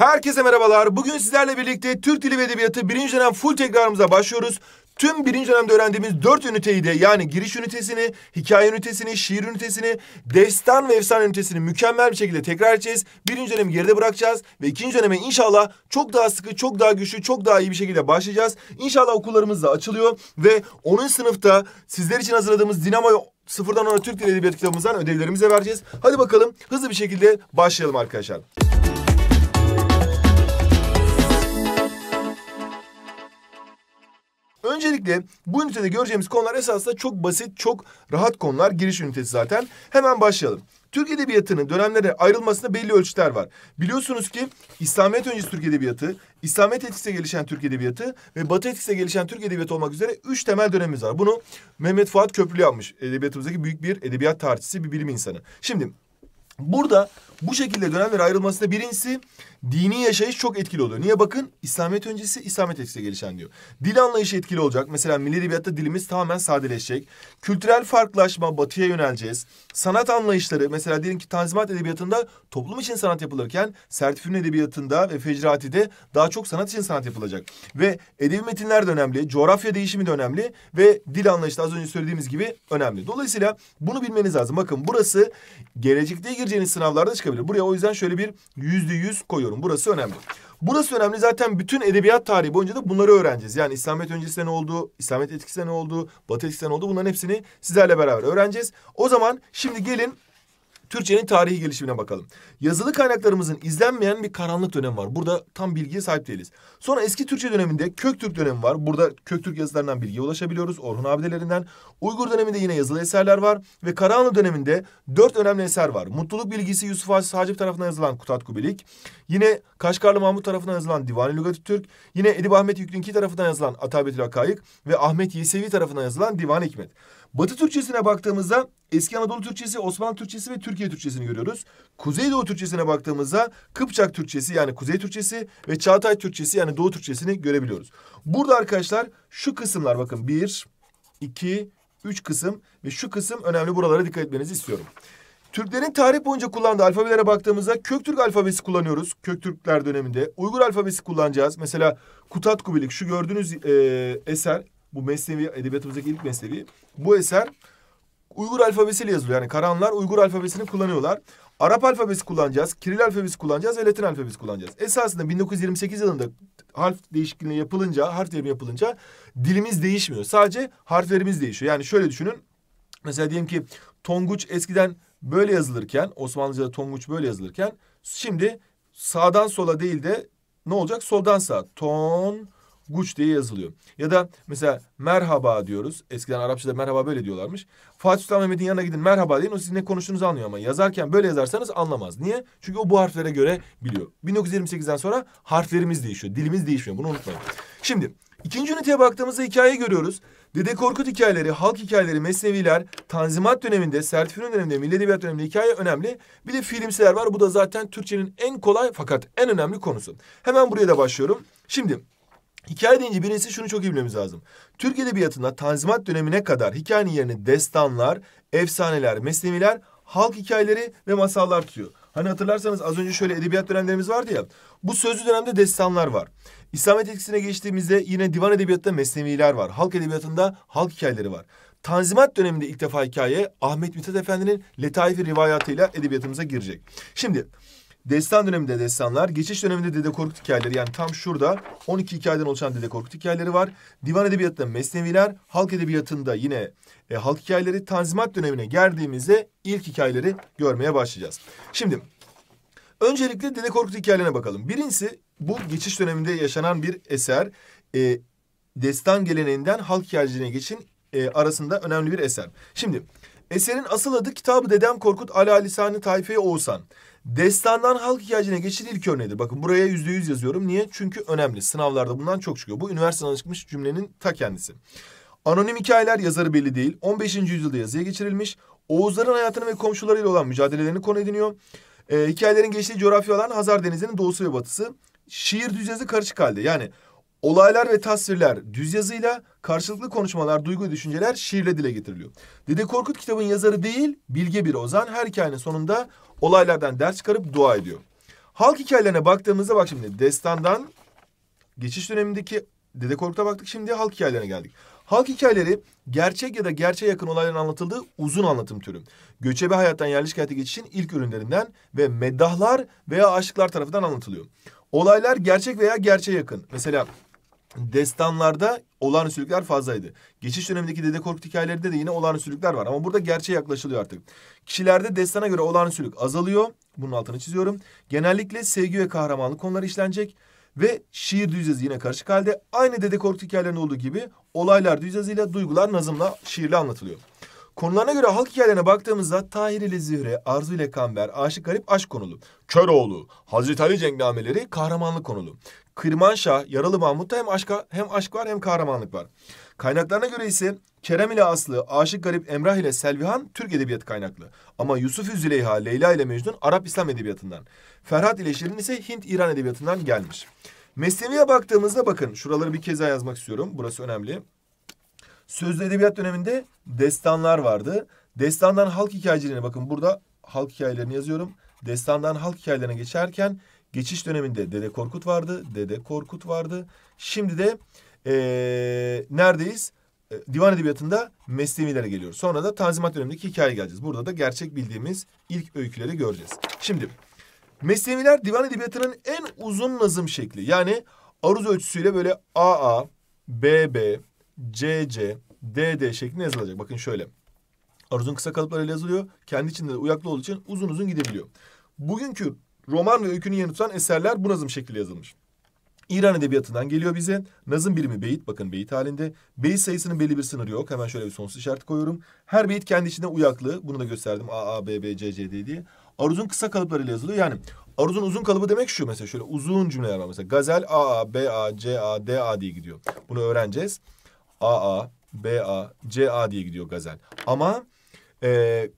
Herkese merhabalar. Bugün sizlerle birlikte Türk Dili ve Edebiyatı birinci dönem full tekrarımıza başlıyoruz. Tüm birinci dönemde öğrendiğimiz dört üniteyi de yani giriş ünitesini, hikaye ünitesini, şiir ünitesini, destan ve efsane ünitesini mükemmel bir şekilde tekrar edeceğiz. Birinci dönemi geride bırakacağız ve ikinci döneme inşallah çok daha sıkı, çok daha güçlü, çok daha iyi bir şekilde başlayacağız. İnşallah okullarımız da açılıyor ve onun sınıfta sizler için hazırladığımız Dinamo sıfırdan ona Türk Dili Edebiyatı kitabımızdan ödevlerimize vereceğiz. Hadi bakalım hızlı bir şekilde başlayalım arkadaşlar. Öncelikle bu ünitede göreceğimiz konular esasında çok basit, çok rahat konular. Giriş ünitesi zaten. Hemen başlayalım. Türk Edebiyatı'nın dönemlere ayrılmasında belli ölçüler var. Biliyorsunuz ki İslamiyet öncesi Türk Edebiyatı, İslamiyet etkisiyle gelişen Türk Edebiyatı ve Batı etkisiyle gelişen Türk Edebiyatı olmak üzere üç temel dönemimiz var. Bunu Mehmet Fuat Köprülü yapmış. Edebiyatımızdaki büyük bir edebiyat tarihçisi, bir bilim insanı. Şimdi burada bu şekilde dönemlere ayrılmasında birincisi Dini yaşayış çok etkili oluyor. Niye bakın? İslamiyet öncesi İslamiyet etkisiyle gelişen diyor. Dil anlayışı etkili olacak. Mesela milli edebiyatta dilimiz tamamen sadeleşecek. Kültürel farklılaşma batıya yöneleceğiz. Sanat anlayışları mesela diyelim ki Tanzimat edebiyatında toplum için sanat yapılırken Sertifün edebiyatında ve Fecrati'de daha çok sanat için sanat yapılacak. Ve edebi metinler de önemli. Coğrafya değişimi de önemli ve dil anlayışı da az önce söylediğimiz gibi önemli. Dolayısıyla bunu bilmeniz lazım. Bakın burası gelecekte gireceğiniz sınavlarda çıkabilir. Buraya o yüzden şöyle bir yüzde yüz koyuyorum ediyorum. Burası önemli. Burası önemli zaten bütün edebiyat tarihi boyunca da bunları öğreneceğiz. Yani İslamiyet öncesinde ne oldu, İslamiyet etkisinde ne oldu, Batı etkisinde ne oldu bunların hepsini sizlerle beraber öğreneceğiz. O zaman şimdi gelin Türkçenin tarihi gelişimine bakalım. Yazılı kaynaklarımızın izlenmeyen bir karanlık dönem var. Burada tam bilgiye sahip değiliz. Sonra eski Türkçe döneminde Köktürk dönemi var. Burada Köktürk yazılarından bilgiye ulaşabiliyoruz. Orhun abidelerinden. Uygur döneminde yine yazılı eserler var. Ve Karahanlı döneminde dört önemli eser var. Mutluluk bilgisi Yusuf Aziz Hacip tarafından yazılan Kutat Kubilik. Yine Kaşgarlı Mahmut tarafından yazılan Divani Lügatü Türk. Yine Edip Ahmet Yüklünki tarafından yazılan Atabetül Hakayık. Ve Ahmet Yesevi tarafından yazılan Divan Hikmet. Batı Türkçesine baktığımızda Eski Anadolu Türkçesi, Osmanlı Türkçesi ve Türkiye Türkçesini görüyoruz. Kuzeydoğu Türkçesine baktığımızda Kıpçak Türkçesi yani Kuzey Türkçesi ve Çağatay Türkçesi yani Doğu Türkçesini görebiliyoruz. Burada arkadaşlar şu kısımlar bakın bir, iki, üç kısım ve şu kısım önemli buralara dikkat etmenizi istiyorum. Türklerin tarih boyunca kullandığı alfabelere baktığımızda Köktürk alfabesi kullanıyoruz. Köktürkler döneminde. Uygur alfabesi kullanacağız. Mesela Kutat Kubilik şu gördüğünüz e, eser bu meslevi edebiyatımızdaki ilk meslevi bu eser Uygur alfabesiyle yazılıyor. Yani Karanlar Uygur alfabesini kullanıyorlar. Arap alfabesi kullanacağız, Kiril alfabesi kullanacağız ve Latin alfabesi kullanacağız. Esasında 1928 yılında harf değişikliği yapılınca, harf devrimi yapılınca dilimiz değişmiyor. Sadece harflerimiz değişiyor. Yani şöyle düşünün. Mesela diyelim ki Tonguç eskiden böyle yazılırken, Osmanlıca'da Tonguç böyle yazılırken şimdi sağdan sola değil de ne olacak? Soldan sağa. Ton, Guç diye yazılıyor. Ya da mesela merhaba diyoruz. Eskiden Arapçada merhaba böyle diyorlarmış. Fatih Sultan Mehmet'in yanına gidin merhaba deyin. O sizin ne konuştuğunuzu anlıyor ama yazarken böyle yazarsanız anlamaz. Niye? Çünkü o bu harflere göre biliyor. 1928'den sonra harflerimiz değişiyor. Dilimiz değişmiyor. Bunu unutmayın. Şimdi ikinci üniteye baktığımızda hikaye görüyoruz. Dede Korkut hikayeleri, halk hikayeleri, mesneviler, Tanzimat döneminde, Sertifin döneminde, Milli Edebiyat döneminde hikaye önemli. Bir de filmseler var. Bu da zaten Türkçenin en kolay fakat en önemli konusu. Hemen buraya da başlıyorum. Şimdi Hikaye deyince birisi şunu çok iyi bilmemiz lazım. Türk Edebiyatı'nda Tanzimat dönemine kadar hikayenin yerini destanlar, efsaneler, mesneviler, halk hikayeleri ve masallar tutuyor. Hani hatırlarsanız az önce şöyle edebiyat dönemlerimiz vardı ya. Bu sözlü dönemde destanlar var. İslam etkisine geçtiğimizde yine divan edebiyatında mesneviler var. Halk edebiyatında halk hikayeleri var. Tanzimat döneminde ilk defa hikaye Ahmet Mithat Efendi'nin Letaifi i Rivayatı ile edebiyatımıza girecek. Şimdi Destan döneminde destanlar, geçiş döneminde Dede Korkut hikayeleri yani tam şurada 12 hikayeden oluşan Dede Korkut hikayeleri var. Divan edebiyatında Mesneviler, halk edebiyatında yine e, halk hikayeleri Tanzimat dönemine geldiğimizde ilk hikayeleri görmeye başlayacağız. Şimdi öncelikle Dede Korkut hikayelerine bakalım. Birincisi bu geçiş döneminde yaşanan bir eser. E, destan geleneğinden halk hikayeciliğine geçin e, arasında önemli bir eser. Şimdi Eserin asıl adı Kitabı Dedem Korkut Ala Lisani Tayfe Oğuzhan. Destandan halk hikayecine geçit ilk örneğidir. Bakın buraya yüzde yüz yazıyorum. Niye? Çünkü önemli. Sınavlarda bundan çok çıkıyor. Bu üniversiteden çıkmış cümlenin ta kendisi. Anonim hikayeler yazarı belli değil. 15. yüzyılda yazıya geçirilmiş. Oğuzların hayatını ve komşularıyla olan mücadelelerini konu ediniyor. Ee, hikayelerin geçtiği coğrafya olan Hazar Denizi'nin doğusu ve batısı. Şiir düz yazı karışık halde. Yani Olaylar ve tasvirler düz yazıyla, karşılıklı konuşmalar, duygu ve düşünceler şiirle dile getiriliyor. Dede Korkut kitabın yazarı değil, bilge bir ozan her hikayenin sonunda olaylardan ders çıkarıp dua ediyor. Halk hikayelerine baktığımızda bak şimdi destandan geçiş dönemindeki Dede Korkut'a baktık şimdi halk hikayelerine geldik. Halk hikayeleri gerçek ya da gerçeğe yakın olayların anlatıldığı uzun anlatım türü. Göçebe hayattan yerleşik hayata geçişin ilk ürünlerinden ve meddahlar veya aşıklar tarafından anlatılıyor. Olaylar gerçek veya gerçeğe yakın. Mesela destanlarda olağanüstülükler fazlaydı. Geçiş dönemindeki Dede Korkut hikayelerinde de yine olağanüstülükler var. Ama burada gerçeğe yaklaşılıyor artık. Kişilerde destana göre olağanüstülük azalıyor. Bunun altını çiziyorum. Genellikle sevgi ve kahramanlık konuları işlenecek. Ve şiir düz yine karışık halde aynı Dede Korkut hikayelerinde olduğu gibi olaylar düz duygular nazımla, şiirle anlatılıyor. Konularına göre halk hikayelerine baktığımızda Tahir ile Zühre, Arzu ile Kamber, Aşık Garip aşk konulu. Köroğlu, Hazreti Ali cengameleri kahramanlık konulu. Kırmanşah, Yaralı Mahmut'ta hem, aşka, hem aşk var hem kahramanlık var. Kaynaklarına göre ise Kerem ile Aslı, Aşık Garip Emrah ile Selvihan Türk Edebiyatı kaynaklı. Ama Yusuf Üzüleyha, Leyla ile Mecnun Arap İslam Edebiyatı'ndan. Ferhat ile Şirin ise Hint İran Edebiyatı'ndan gelmiş. Mesnevi'ye baktığımızda bakın şuraları bir kez daha yazmak istiyorum. Burası önemli. Sözlü edebiyat döneminde destanlar vardı. Destandan halk hikayeciliğine bakın burada halk hikayelerini yazıyorum. Destandan halk hikayelerine geçerken geçiş döneminde Dede Korkut vardı. Dede Korkut vardı. Şimdi de ee, neredeyiz? E, divan edebiyatında mesnevilere geliyor. Sonra da Tanzimat dönemindeki hikaye geleceğiz. Burada da gerçek bildiğimiz ilk öyküleri göreceğiz. Şimdi mesneviler divan edebiyatının en uzun nazım şekli. Yani aruz ölçüsüyle böyle AA, BB, CC, DD şeklinde yazılacak. Bakın şöyle. Aruzun kısa kalıplarıyla yazılıyor. Kendi içinde de uyaklı olduğu için uzun uzun gidebiliyor. Bugünkü roman ve öykünün yerini tutan eserler bu nazım şekliyle yazılmış. İran edebiyatından geliyor bize. Nazım birimi beyit. Bakın beyit halinde. Beyit sayısının belli bir sınırı yok. Hemen şöyle bir sonsuz işareti koyuyorum. Her beyit kendi içinde uyaklı. Bunu da gösterdim. A, A, B, B, C, C, D diye. Aruzun kısa kalıplarıyla yazılıyor. Yani aruzun uzun kalıbı demek şu mesela şöyle uzun cümleler var. Mesela gazel A, A, B, A, C, A, D, A diye gidiyor. Bunu öğreneceğiz. AA, BA, CA diye gidiyor gazel. Ama e,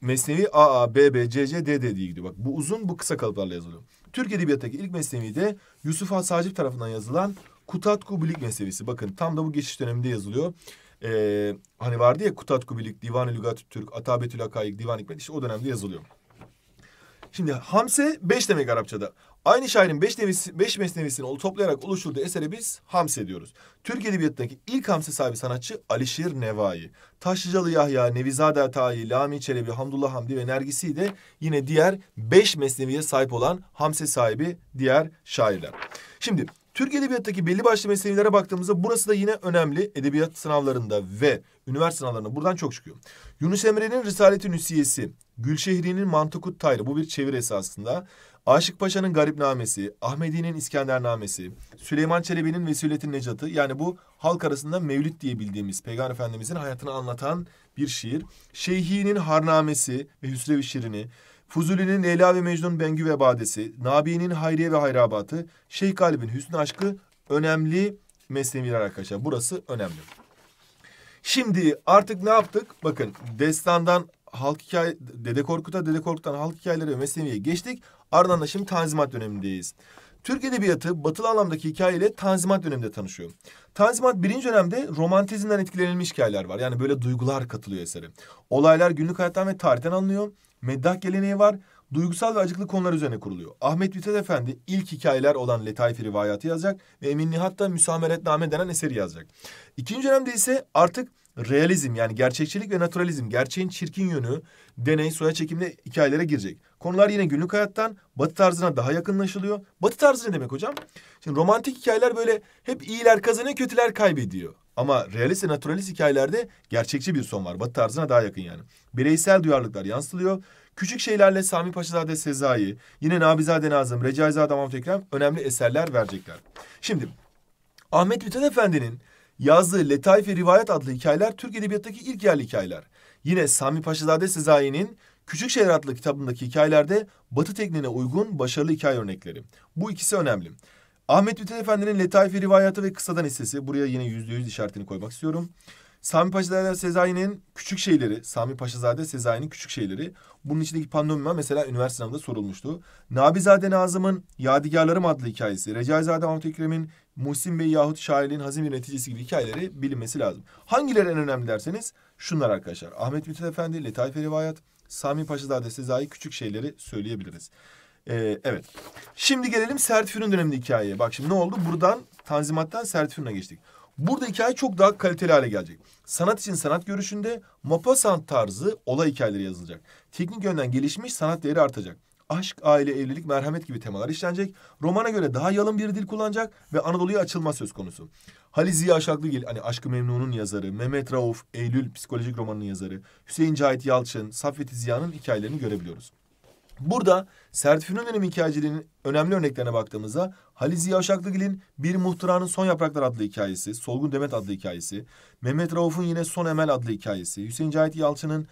Mesnevi AA, BB, CC, DD diye gidiyor. Bak bu uzun bu kısa kalıplarla yazılıyor. Türk Edebiyatı'ndaki ilk mesnevi de Yusuf Has Hacip tarafından yazılan Kutat Kubilik mesnevisi. Bakın tam da bu geçiş döneminde yazılıyor. Ee, hani vardı ya Kutat Kubilik, Divan-ı Lügat Türk, Atabetül Hakayık, Divan Hikmet işte o dönemde yazılıyor. Şimdi Hamse beş demek Arapçada. Aynı şairin beş, nevisi, beş mesnevisini toplayarak oluşturduğu eseri biz Hamse diyoruz. Türk Edebiyatı'ndaki ilk Hamse sahibi sanatçı Alişir Nevai. Taşlıcalı Yahya, Nevizade Atayi, Lami Çelebi, Hamdullah Hamdi ve Nergisi de yine diğer beş mesneviye sahip olan Hamse sahibi diğer şairler. Şimdi Türk Edebiyat'taki belli başlı meselelere baktığımızda burası da yine önemli. Edebiyat sınavlarında ve üniversite sınavlarında buradan çok çıkıyor. Yunus Emre'nin Risaleti Nüsiyesi, Gülşehri'nin Mantıkut Tayrı bu bir çeviri esasında. Aşık Paşa'nın Garipnamesi, Ahmedi'nin İskendernamesi, Süleyman Çelebi'nin Vesiletin Necat'ı yani bu halk arasında mevlüt diye bildiğimiz Peygamber Efendimizin hayatını anlatan bir şiir. Şeyhi'nin Harnamesi ve Hüsrev şiirini. Fuzuli'nin Leyla ve Mecnun Bengü ve Badesi, Nabi'nin Hayriye ve Hayrabatı, Şeyh Galib'in Hüsnü Aşkı önemli mesneviler arkadaşlar. Burası önemli. Şimdi artık ne yaptık? Bakın destandan halk hikaye, Dede Korkut'a, Dede Korkut'tan halk hikayeleri ve mesneviye geçtik. Ardından da şimdi Tanzimat dönemindeyiz. Türk Edebiyatı batılı anlamdaki hikayeyle Tanzimat döneminde tanışıyor. Tanzimat birinci dönemde romantizmden etkilenilmiş hikayeler var. Yani böyle duygular katılıyor esere. Olaylar günlük hayattan ve tarihten alınıyor meddah geleneği var. Duygusal ve acıklı konular üzerine kuruluyor. Ahmet Vitez Efendi ilk hikayeler olan Letaifi rivayatı yazacak ve Emin Nihat da Müsameretname denen eseri yazacak. İkinci dönemde ise artık realizm yani gerçekçilik ve naturalizm gerçeğin çirkin yönü deney soya çekimle hikayelere girecek. Konular yine günlük hayattan batı tarzına daha yakınlaşılıyor. Batı tarzı ne demek hocam? Şimdi romantik hikayeler böyle hep iyiler kazanıyor kötüler kaybediyor. Ama realist ve naturalist hikayelerde gerçekçi bir son var. Batı tarzına daha yakın yani. Bireysel duyarlılıklar yansıtılıyor. Küçük şeylerle Sami Paşazade Sezai, yine Nabizade Nazım, Recaizade Mahmut Ekrem önemli eserler verecekler. Şimdi Ahmet Mithat Efendi'nin yazdığı Letaif-i Rivayet adlı hikayeler Türk Edebiyatı'ndaki ilk yerli hikayeler. Yine Sami Paşazade Sezai'nin Küçük Şeyler adlı kitabındaki hikayelerde Batı tekniğine uygun başarılı hikaye örnekleri. Bu ikisi önemli. Ahmet Mithat Efendi'nin Letaifi Rivayatı ve Kısadan hissesi. Buraya yine yüzde yüz işaretini koymak istiyorum. Sami Paşazade Sezai'nin küçük şeyleri, Sami Paşazade Sezai'nin küçük şeyleri. Bunun içindeki pandomima mesela üniversite sınavında sorulmuştu. Nabizade Nazım'ın Yadigarlarım adlı hikayesi, Recaizade Mahmut Ekrem'in Muhsin Bey yahut Şair'in Hazim neticesi gibi hikayeleri bilinmesi lazım. Hangileri en önemli derseniz şunlar arkadaşlar. Ahmet Mithat Efendi, Letaif Rivayat, Sami Paşazade Sezai küçük şeyleri söyleyebiliriz. Ee, evet. Şimdi gelelim Sertifürün döneminde hikayeye. Bak şimdi ne oldu? Buradan Tanzimat'tan Sertifürün'e geçtik. Burada hikaye çok daha kaliteli hale gelecek. Sanat için sanat görüşünde Mapasant tarzı olay hikayeleri yazılacak. Teknik yönden gelişmiş sanat değeri artacak. Aşk, aile, evlilik, merhamet gibi temalar işlenecek. Romana göre daha yalın bir dil kullanacak ve Anadolu'ya açılma söz konusu. Halil Ziya Şaklıgil, hani Aşkı Memnun'un yazarı, Mehmet Rauf, Eylül psikolojik romanının yazarı, Hüseyin Cahit Yalçın, Saffet Ziya'nın hikayelerini görebiliyoruz. Burada sertifikasyon dönemi hikayecilerinin önemli örneklerine baktığımızda Halil Ziya Uşaklıgil'in Bir Muhtıranın Son Yapraklar adlı hikayesi, Solgun Demet adlı hikayesi, Mehmet Rauf'un yine Son Emel adlı hikayesi, Hüseyin Cahit Yalçın'ın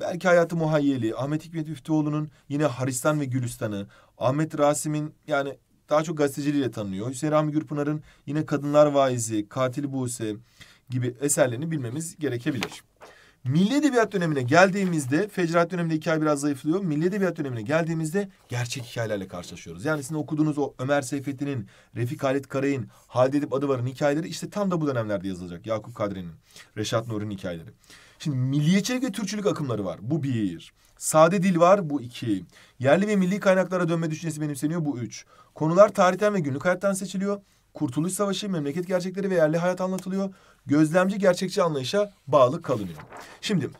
Belki Hayatı Muhayyeli, Ahmet Hikmet Üftüoğlu'nun yine Haristan ve Gülistan'ı, Ahmet Rasim'in yani daha çok gazeteciliğiyle tanınıyor. Hüseyin Rahmi Gürpınar'ın yine Kadınlar Vaizi, Katil Buse gibi eserlerini bilmemiz gerekebilir. Milli Edebiyat dönemine geldiğimizde, Fecrat döneminde hikaye biraz zayıflıyor. Milli Edebiyat dönemine geldiğimizde gerçek hikayelerle karşılaşıyoruz. Yani sizin okuduğunuz o Ömer Seyfettin'in, Refik Halit Karay'ın, Halide Edip Adıvar'ın hikayeleri işte tam da bu dönemlerde yazılacak. Yakup Kadri'nin, Reşat Nuri'nin hikayeleri. Şimdi milliyetçilik ve Türkçülük akımları var. Bu bir. Sade dil var. Bu iki. Yerli ve milli kaynaklara dönme düşüncesi benimseniyor. Bu üç. Konular tarihten ve günlük hayattan seçiliyor. Kurtuluş Savaşı, memleket gerçekleri ve yerli hayat anlatılıyor. Gözlemci gerçekçi anlayışa bağlı kalınıyor. Şimdi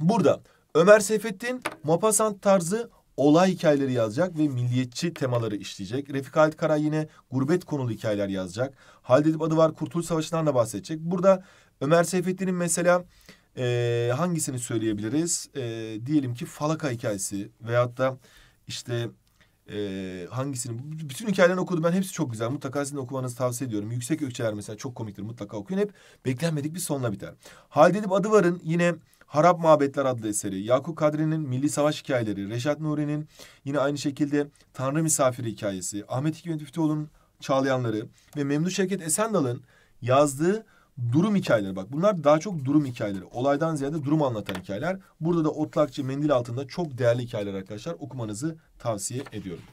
burada Ömer Seyfettin Mopasant tarzı olay hikayeleri yazacak ve milliyetçi temaları işleyecek. Refik Halit Kara yine gurbet konulu hikayeler yazacak. Halid adı var Kurtuluş Savaşı'ndan da bahsedecek. Burada Ömer Seyfettin'in mesela e, hangisini söyleyebiliriz? E, diyelim ki Falaka hikayesi veyahut da işte ee, hangisini? Bütün hikayelerini okudum ben. Hepsi çok güzel. Mutlaka sizin okumanızı tavsiye ediyorum. Yüksek Ökçeler mesela çok komiktir. Mutlaka okuyun. Hep beklenmedik bir sonla biter. Halide Edip Adıvar'ın yine Harap Mabetler adlı eseri, Yakup Kadri'nin Milli Savaş Hikayeleri, Reşat Nuri'nin yine aynı şekilde Tanrı Misafiri hikayesi, Ahmet Hikmet Üftüoğlu'nun Çağlayanları ve Memnun Şevket Esendal'ın yazdığı durum hikayeleri bak bunlar daha çok durum hikayeleri. Olaydan ziyade durum anlatan hikayeler. Burada da Otlakçı Mendil altında çok değerli hikayeler arkadaşlar okumanızı tavsiye ediyorum.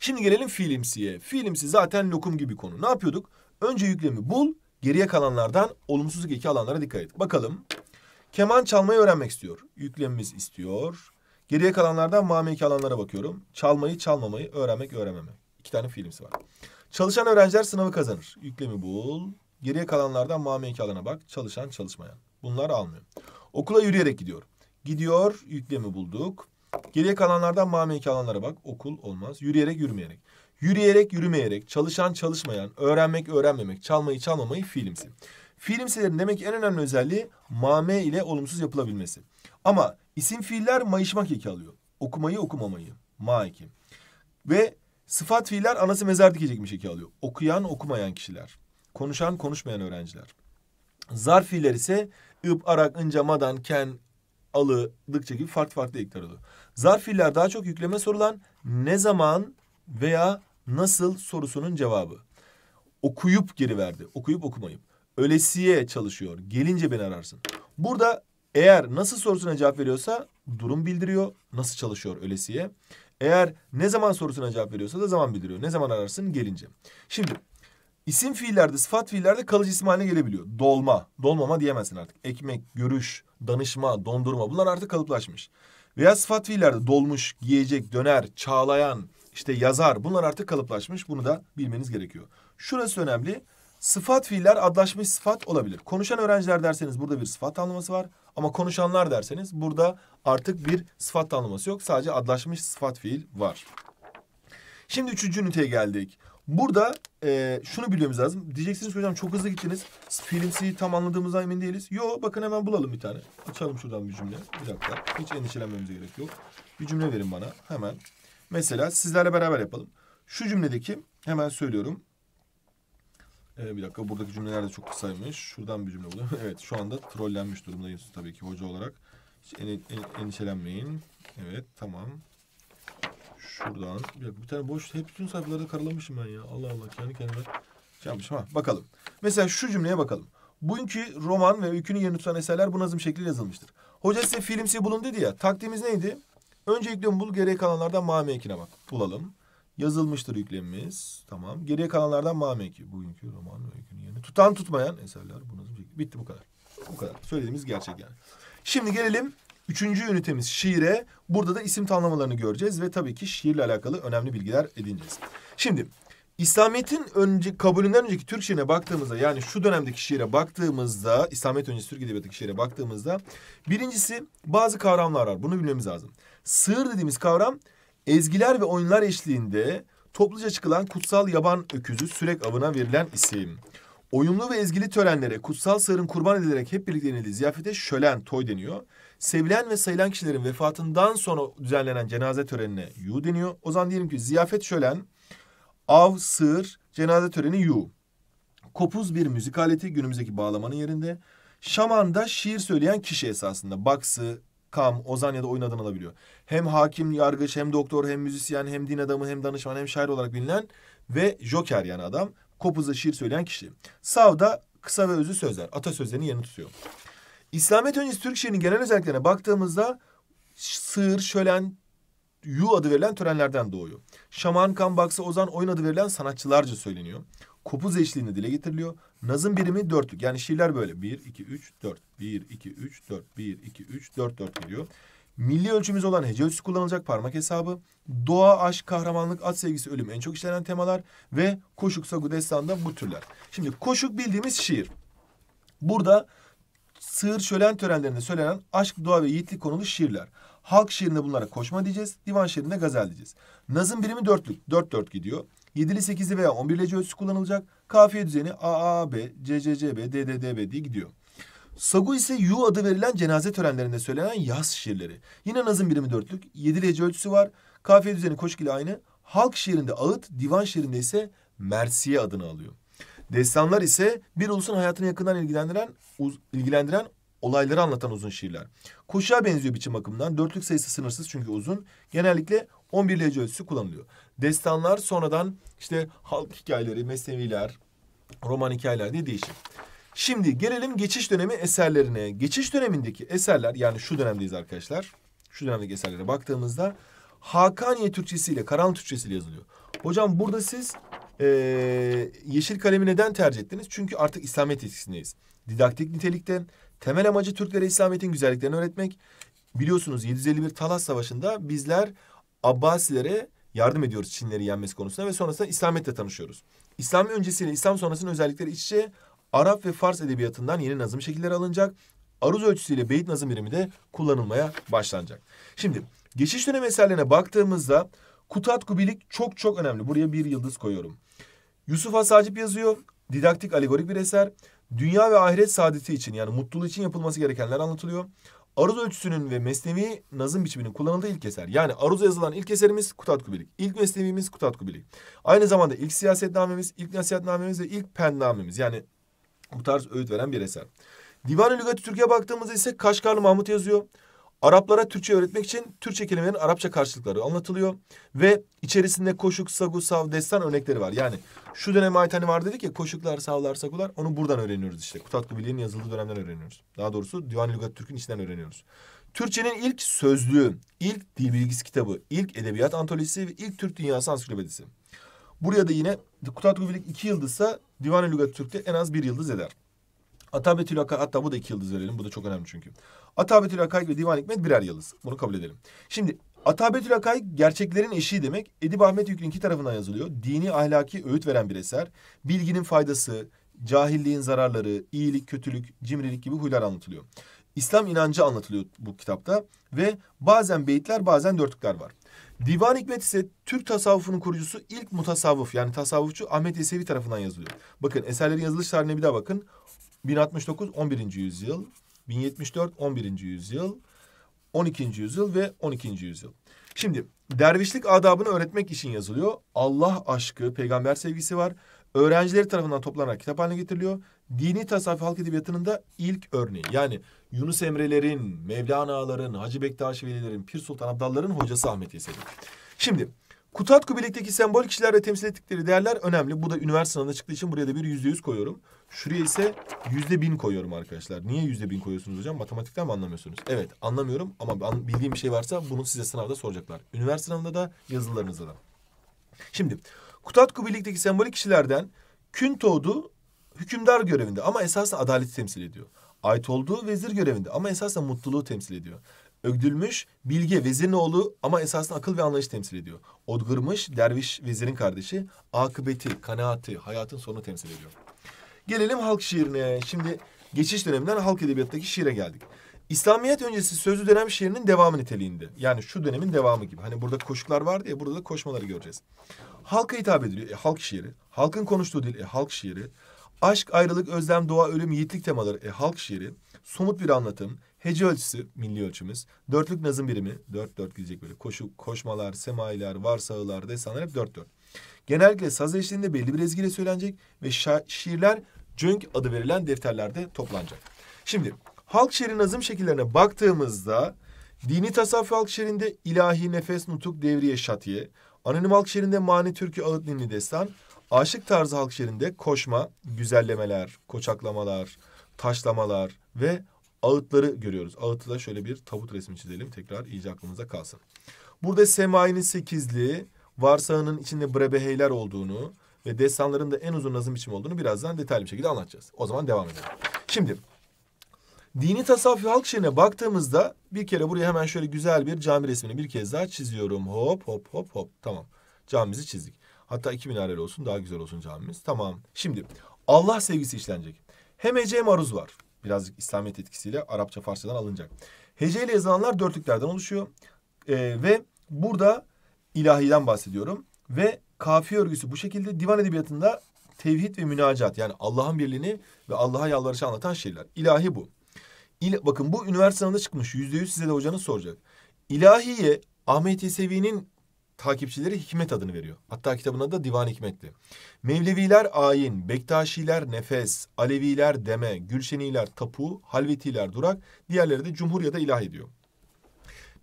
Şimdi gelelim fiilimsiye. Fiilimsi zaten lokum gibi konu. Ne yapıyorduk? Önce yüklemi bul, geriye kalanlardan olumsuzluk iki alanlara dikkat et. Bakalım. Keman çalmayı öğrenmek istiyor. Yüklemimiz istiyor. Geriye kalanlardan mame iki alanlara bakıyorum. Çalmayı, çalmamayı, öğrenmek, öğrenmemek. İki tane fiilimsi var. Çalışan öğrenciler sınavı kazanır. Yüklemi bul, Geriye kalanlardan mame alana bak. Çalışan çalışmayan. Bunlar almıyor. Okula yürüyerek gidiyor. Gidiyor yüklemi bulduk. Geriye kalanlardan mame alanlara bak. Okul olmaz. Yürüyerek yürümeyerek. Yürüyerek yürümeyerek. Çalışan çalışmayan. Öğrenmek öğrenmemek. Çalmayı çalmamayı fiilimsi. Fiilimsilerin demek en önemli özelliği mame ile olumsuz yapılabilmesi. Ama isim fiiller mayışmak eki alıyor. Okumayı okumamayı. Ma eki. Ve sıfat fiiller anası mezar dikecekmiş eki alıyor. Okuyan okumayan kişiler. Konuşan konuşmayan öğrenciler. Zarf fiiller ise ıp, arak, ınca, madan, ken, alı, dıkça gibi farklı farklı ekler oluyor. Zarf fiiller daha çok yükleme sorulan ne zaman veya nasıl sorusunun cevabı. Okuyup geri verdi. Okuyup okumayıp. Ölesiye çalışıyor. Gelince beni ararsın. Burada eğer nasıl sorusuna cevap veriyorsa durum bildiriyor. Nasıl çalışıyor ölesiye. Eğer ne zaman sorusuna cevap veriyorsa da zaman bildiriyor. Ne zaman ararsın gelince. Şimdi İsim fiillerde, sıfat fiillerde kalıcı isim haline gelebiliyor. Dolma, dolmama diyemezsin artık. Ekmek, görüş, danışma, dondurma bunlar artık kalıplaşmış. Veya sıfat fiillerde dolmuş, giyecek, döner, çağlayan, işte yazar bunlar artık kalıplaşmış. Bunu da bilmeniz gerekiyor. Şurası önemli. Sıfat fiiller adlaşmış sıfat olabilir. Konuşan öğrenciler derseniz burada bir sıfat tanımlaması var. Ama konuşanlar derseniz burada artık bir sıfat tanımlaması yok. Sadece adlaşmış sıfat fiil var. Şimdi üçüncü üniteye geldik. Burada e, şunu biliyoruz lazım. Diyeceksiniz ki hocam çok hızlı gittiniz. Filmsi tam anladığımızdan emin değiliz. Yo bakın hemen bulalım bir tane. Açalım şuradan bir cümle. Bir dakika. Hiç endişelenmemize gerek yok. Bir cümle verin bana hemen. Mesela sizlerle beraber yapalım. Şu cümledeki hemen söylüyorum. Ee, bir dakika buradaki cümleler de çok kısaymış. Şuradan bir cümle bulalım. evet şu anda trollenmiş durumdayız tabii ki hoca olarak. Hiç endişelenmeyin. Evet tamam. Şuradan. Bir, bir tane boş hep bütün sayfaları karalamışım ben ya. Allah Allah kendi kendime şey yapmışım ha. Bakalım. Mesela şu cümleye bakalım. Bugünkü roman ve öykünün yerini tutan eserler bu nazım şekliyle yazılmıştır. Hoca size filmsi bulun dedi ya. Taktiğimiz neydi? Önce yüklemi bul geriye kalanlardan mame ekine bak. Bulalım. Yazılmıştır yüklemimiz. Tamam. Geriye kalanlardan mame eki. Bugünkü roman ve öykünün yerini tutan tutmayan eserler bu nazım şekli. Bitti bu kadar. Bu kadar. Söylediğimiz gerçek yani. Şimdi gelelim Üçüncü ünitemiz şiire. Burada da isim tanımlamalarını göreceğiz ve tabii ki şiirle alakalı önemli bilgiler edineceğiz. Şimdi İslamiyet'in önce kabulünden önceki Türk şiirine baktığımızda yani şu dönemdeki şiire baktığımızda İslamiyet öncesi Türk edebiyatındaki şiire baktığımızda birincisi bazı kavramlar var. Bunu bilmemiz lazım. Sığır dediğimiz kavram ezgiler ve oyunlar eşliğinde topluca çıkılan kutsal yaban öküzü sürek avına verilen isim. Oyunlu ve ezgili törenlere kutsal sığırın kurban edilerek hep birlikte yenildiği ziyafete şölen toy deniyor. Sevilen ve sayılan kişilerin vefatından sonra düzenlenen cenaze törenine yu deniyor. O zaman diyelim ki ziyafet şölen, av, sığır, cenaze töreni yu. Kopuz bir müzik aleti günümüzdeki bağlamanın yerinde. Şaman'da şiir söyleyen kişi esasında. Baksı, kam, ozan ya da oyun adını alabiliyor. Hem hakim, yargıç, hem doktor, hem müzisyen, hem din adamı, hem danışman, hem şair olarak bilinen ve joker yani adam. Kopuz'da şiir söyleyen kişi. Sav'da kısa ve özü sözler, atasözlerini yanı tutuyor. İslamiyet öncesi Türk şiirinin genel özelliklerine baktığımızda sığır, şölen, yu adı verilen törenlerden doğuyor. Şaman, kan, baksa ozan, oyun adı verilen sanatçılarca söyleniyor. Kopuz eşliğinde dile getiriliyor. Nazım birimi dörtlük. Yani şiirler böyle. Bir, iki, üç, dört. Bir, iki, üç, dört. Bir, iki, üç, dört, dört geliyor. Milli ölçümüz olan hece ölçüsü kullanılacak parmak hesabı. Doğa, aşk, kahramanlık, at sevgisi, ölüm en çok işlenen temalar. Ve koşuk, sagu, destan bu türler. Şimdi koşuk bildiğimiz şiir. Burada sığır şölen törenlerinde söylenen aşk, dua ve yiğitlik konulu şiirler. Halk şiirinde bunlara koşma diyeceğiz. Divan şiirinde gazel diyeceğiz. Nazım birimi dörtlük. Dört dört gidiyor. Yedili, sekizi veya on birli ölçüsü kullanılacak. Kafiye düzeni A, A, B, C, C, C, B, D, D, D, B diye gidiyor. Sagu ise Yu adı verilen cenaze törenlerinde söylenen yaz şiirleri. Yine nazım birimi dörtlük. Yedili hece ölçüsü var. Kafiye düzeni koşkili aynı. Halk şiirinde ağıt, divan şiirinde ise mersiye adını alıyor. Destanlar ise bir ulusun hayatını yakından ilgilendiren uz, ilgilendiren olayları anlatan uzun şiirler. Koşuya benziyor biçim bakımından. Dörtlük sayısı sınırsız çünkü uzun. Genellikle 11 lece ölçüsü kullanılıyor. Destanlar sonradan işte halk hikayeleri, mesneviler, roman hikayeler diye değişir. Şimdi gelelim geçiş dönemi eserlerine. Geçiş dönemindeki eserler yani şu dönemdeyiz arkadaşlar. Şu dönemdeki eserlere baktığımızda Hakaniye Türkçesi ile Karan Türkçesi ile yazılıyor. Hocam burada siz e, yeşil kalemi neden tercih ettiniz? Çünkü artık İslamiyet etkisindeyiz. Didaktik nitelikten temel amacı Türklere İslamiyet'in güzelliklerini öğretmek. Biliyorsunuz 751 Talas Savaşı'nda bizler Abbasilere yardım ediyoruz Çinleri yenmesi konusunda ve sonrasında İslamiyet'le tanışıyoruz. İslam öncesiyle İslam sonrasının özellikleri iç içe Arap ve Fars edebiyatından yeni nazım şekilleri alınacak. Aruz ölçüsüyle beyit nazım birimi de kullanılmaya başlanacak. Şimdi geçiş dönemi eserlerine baktığımızda Kutat Kubilik çok çok önemli. Buraya bir yıldız koyuyorum. Yusuf Asacip yazıyor. Didaktik alegorik bir eser. Dünya ve ahiret saadeti için yani mutluluğu için yapılması gerekenler anlatılıyor. Aruz ölçüsünün ve mesnevi nazım biçiminin kullanıldığı ilk eser. Yani aruz yazılan ilk eserimiz Kutat Kubilik. İlk mesnevimiz Kutat Kubilik. Aynı zamanda ilk siyasetnamemiz, ilk nasihatnamemiz ve ilk pennamemiz. Yani bu tarz öğüt veren bir eser. Divan-ı Lügat-ı Türkiye baktığımızda ise Kaşgarlı Mahmut yazıyor. Araplara Türkçe öğretmek için Türkçe kelimelerin Arapça karşılıkları anlatılıyor. Ve içerisinde koşuk, sagu, sav, destan örnekleri var. Yani şu döneme ait hani var dedik ya koşuklar, savlar, sagular onu buradan öğreniyoruz işte. Kutatlı Biliği'nin yazıldığı dönemden öğreniyoruz. Daha doğrusu Divan-ı Lugat Türk'ün içinden öğreniyoruz. Türkçenin ilk sözlüğü, ilk dil bilgisi kitabı, ilk edebiyat antolojisi ve ilk Türk dünyası ansiklopedisi. Buraya da yine Kutatlı Bilik iki yıldızsa Divan-ı Lugat Türk'te en az bir yıldız eder. Atabetül Akay hatta bu da iki yıldız verelim. Bu da çok önemli çünkü. Atabetül Akay ve Divan Hikmet birer yıldız. Bunu kabul edelim. Şimdi Atabetül Akay gerçeklerin eşiği demek. Edip Ahmet iki tarafından yazılıyor. Dini ahlaki öğüt veren bir eser. Bilginin faydası, cahilliğin zararları, iyilik, kötülük, cimrilik gibi huylar anlatılıyor. İslam inancı anlatılıyor bu kitapta ve bazen beyitler bazen dörtlükler var. Divan Hikmet ise Türk tasavvufunun kurucusu ilk mutasavvuf yani tasavvufçu Ahmet Yesevi tarafından yazılıyor. Bakın eserlerin yazılış tarihine bir daha bakın. 1069 11. yüzyıl, 1074 11. yüzyıl, 12. yüzyıl ve 12. yüzyıl. Şimdi dervişlik adabını öğretmek için yazılıyor. Allah aşkı, peygamber sevgisi var. Öğrencileri tarafından toplanarak kitap haline getiriliyor. Dini tasavvuf halk edebiyatının da ilk örneği. Yani Yunus Emre'lerin, Mevlana'ların, Hacı Bektaş Veli'lerin, Pir Sultan Abdalların hocası Ahmet Yesevi. Şimdi Kutatku birlikteki sembol kişilerle temsil ettikleri değerler önemli. Bu da üniversite sınavına çıktığı için buraya da bir yüzde yüz koyuyorum. Şuraya ise yüzde bin koyuyorum arkadaşlar. Niye yüzde bin koyuyorsunuz hocam? Matematikten mi anlamıyorsunuz? Evet anlamıyorum ama bildiğim bir şey varsa bunu size sınavda soracaklar. Üniversite sınavında da yazılarınızda da. Şimdi Kutatku birlikteki sembolik kişilerden Küntoğdu hükümdar görevinde ama esasen adaleti temsil ediyor. Ait olduğu vezir görevinde ama esasen mutluluğu temsil ediyor. Ögdülmüş Bilge vezirin oğlu ama esasında akıl ve anlayış temsil ediyor. Odgırmış derviş vezirin kardeşi akıbeti, kanaati, hayatın sonunu temsil ediyor. Gelelim halk şiirine. Şimdi geçiş döneminden halk edebiyattaki şiire geldik. İslamiyet öncesi sözlü dönem şiirinin devamı niteliğinde. Yani şu dönemin devamı gibi. Hani burada koşuklar vardı ya burada da koşmaları göreceğiz. Halka hitap ediliyor. E, halk şiiri. Halkın konuştuğu dil. E, halk şiiri. Aşk, ayrılık, özlem, doğa, ölüm, yiğitlik temaları. E, halk şiiri. Somut bir anlatım. Hece ölçüsü milli ölçümüz. Dörtlük nazım birimi. Dört dört gidecek böyle. Koşu, koşmalar, semailer, varsağılar, destanlar hep dört dört. Genellikle saz eşliğinde belli bir ezgiyle söylenecek ve şiirler cünk adı verilen defterlerde toplanacak. Şimdi halk şiiri azım şekillerine baktığımızda dini tasavvuf halk şiirinde ilahi nefes nutuk devriye şatiye, anonim halk şiirinde mani türkü ağıt ninni destan, aşık tarzı halk şiirinde koşma, güzellemeler, koçaklamalar, taşlamalar ve ağıtları görüyoruz. Ağıtı da şöyle bir tabut resmi çizelim tekrar iyice aklımızda kalsın. Burada semainin sekizliği, varsağının içinde brebeheyler olduğunu, ve destanların da en uzun nazım biçimi olduğunu birazdan detaylı bir şekilde anlatacağız. O zaman devam edelim. Şimdi dini tasavvuf halk şiirine baktığımızda bir kere buraya hemen şöyle güzel bir cami resmini bir kez daha çiziyorum. Hop hop hop hop tamam camimizi çizdik. Hatta iki minareli olsun daha güzel olsun camimiz. Tamam şimdi Allah sevgisi işlenecek. Hem hece maruz var. Birazcık İslamiyet etkisiyle Arapça Farsçadan alınacak. Hece ile yazılanlar dörtlüklerden oluşuyor. Ee, ve burada ilahiden bahsediyorum. Ve kafi örgüsü bu şekilde divan edebiyatında tevhid ve münacat yani Allah'ın birliğini ve Allah'a yalvarışı anlatan şeyler. İlahi bu. İl, bakın bu üniversite sınavında çıkmış. Yüzde yüz size de hocanız soracak. İlahiye Ahmet Yesevi'nin takipçileri hikmet adını veriyor. Hatta kitabın da Divan hikmetli Mevleviler ayin, Bektaşiler nefes, Aleviler deme, Gülşeniler tapu, Halvetiler durak, diğerleri de cumhur ya da ilah ediyor.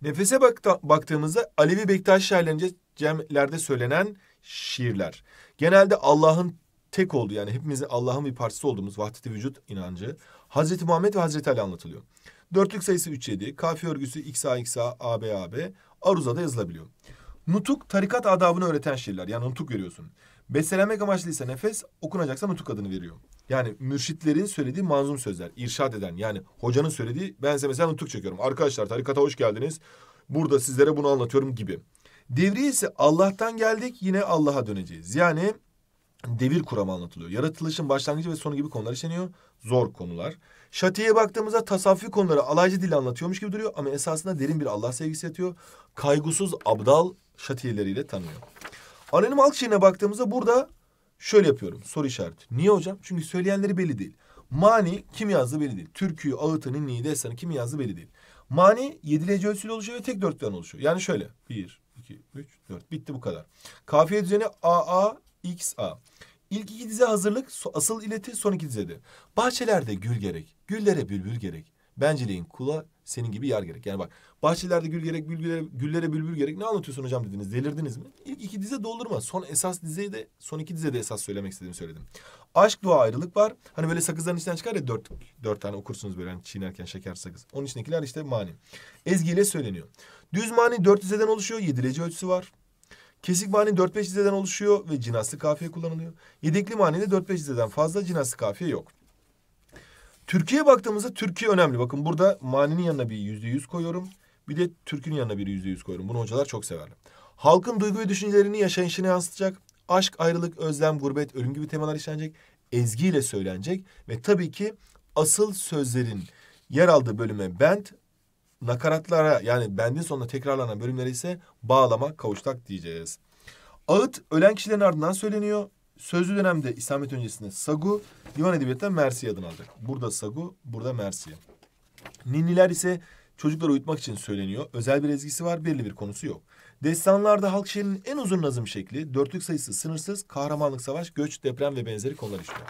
Nefese bakta, baktığımızda Alevi Bektaş şairlerince cemlerde söylenen şiirler. Genelde Allah'ın tek olduğu yani hepimizin Allah'ın bir parçası olduğumuz vahdeti vücut inancı Hazreti Muhammed ve Hazreti Ali anlatılıyor. Dörtlük sayısı 3-7, kafi örgüsü XA abab. AB AB aruzada yazılabiliyor. Nutuk tarikat adabını öğreten şiirler yani nutuk görüyorsun. Beslenmek amaçlıysa nefes okunacaksa nutuk adını veriyor. Yani mürşitlerin söylediği manzum sözler, irşad eden yani hocanın söylediği ben size mesela nutuk çekiyorum. Arkadaşlar tarikata hoş geldiniz. Burada sizlere bunu anlatıyorum gibi. Devri ise Allah'tan geldik yine Allah'a döneceğiz. Yani devir kuramı anlatılıyor. Yaratılışın başlangıcı ve sonu gibi konular işleniyor. Zor konular. Şatiye baktığımızda tasavvufi konuları alaycı dille anlatıyormuş gibi duruyor ama esasında derin bir Allah sevgisi yatıyor. Kaygısız abdal şatiyeleriyle tanıyor. Anonim halk şiirine baktığımızda burada şöyle yapıyorum. Soru işareti. Niye hocam? Çünkü söyleyenleri belli değil. Mani kim yazdı belli değil. Türküyü, ağıtını, nide, esanı kim yazdı belli değil. Mani yedilece ölçüyle oluşuyor ve tek dörtlükten oluşuyor. Yani şöyle. Bir, 2, 3, 4. Bitti bu kadar. Kafiye düzeni AA, XA. İlk iki dize hazırlık, asıl ileti son iki dizede. Bahçelerde gül gerek, güllere bülbül gerek. Benceliğin kula senin gibi yar gerek. Yani bak bahçelerde gül gerek, bülbülere, güllere bülbül gerek. Ne anlatıyorsun hocam dediniz, delirdiniz mi? İlk iki dize doldurma. Son esas dizeyi de, son iki dizede esas söylemek istediğimi söyledim. Aşk dua ayrılık var. Hani böyle sakızların içinden çıkar ya dört, dört tane okursunuz böyle hani çiğnerken şeker sakız. Onun içindekiler işte mani. Ezgiyle söyleniyor. Düz mani 4 dizeden oluşuyor. 7 lece ölçüsü var. Kesik mani 4-5 dizeden oluşuyor ve cinaslı kafiye kullanılıyor. Yedekli de 4-5 dizeden fazla cinaslı kafiye yok. Türkiye'ye baktığımızda Türkiye önemli. Bakın burada maninin yanına bir yüzde yüz koyuyorum. Bir de Türkün yanına bir yüzde yüz koyuyorum. Bunu hocalar çok severler. Halkın duygu ve düşüncelerini yaşayışına yansıtacak. Aşk, ayrılık, özlem, gurbet, ölüm gibi temalar işlenecek. Ezgiyle söylenecek. Ve tabii ki asıl sözlerin yer aldığı bölüme bent, nakaratlara yani bendin sonunda tekrarlanan bölümlere ise bağlama kavuştak diyeceğiz. Ağıt ölen kişilerin ardından söyleniyor. Sözlü dönemde İslamiyet öncesinde Sagu, divan edebiyatta Mersiye adını alacak. Burada Sagu, burada Mersiye. Ninniler ise çocukları uyutmak için söyleniyor. Özel bir ezgisi var, belli bir konusu yok. Destanlarda halk şiirinin en uzun nazım şekli, dörtlük sayısı sınırsız, kahramanlık, savaş, göç, deprem ve benzeri konular işliyor.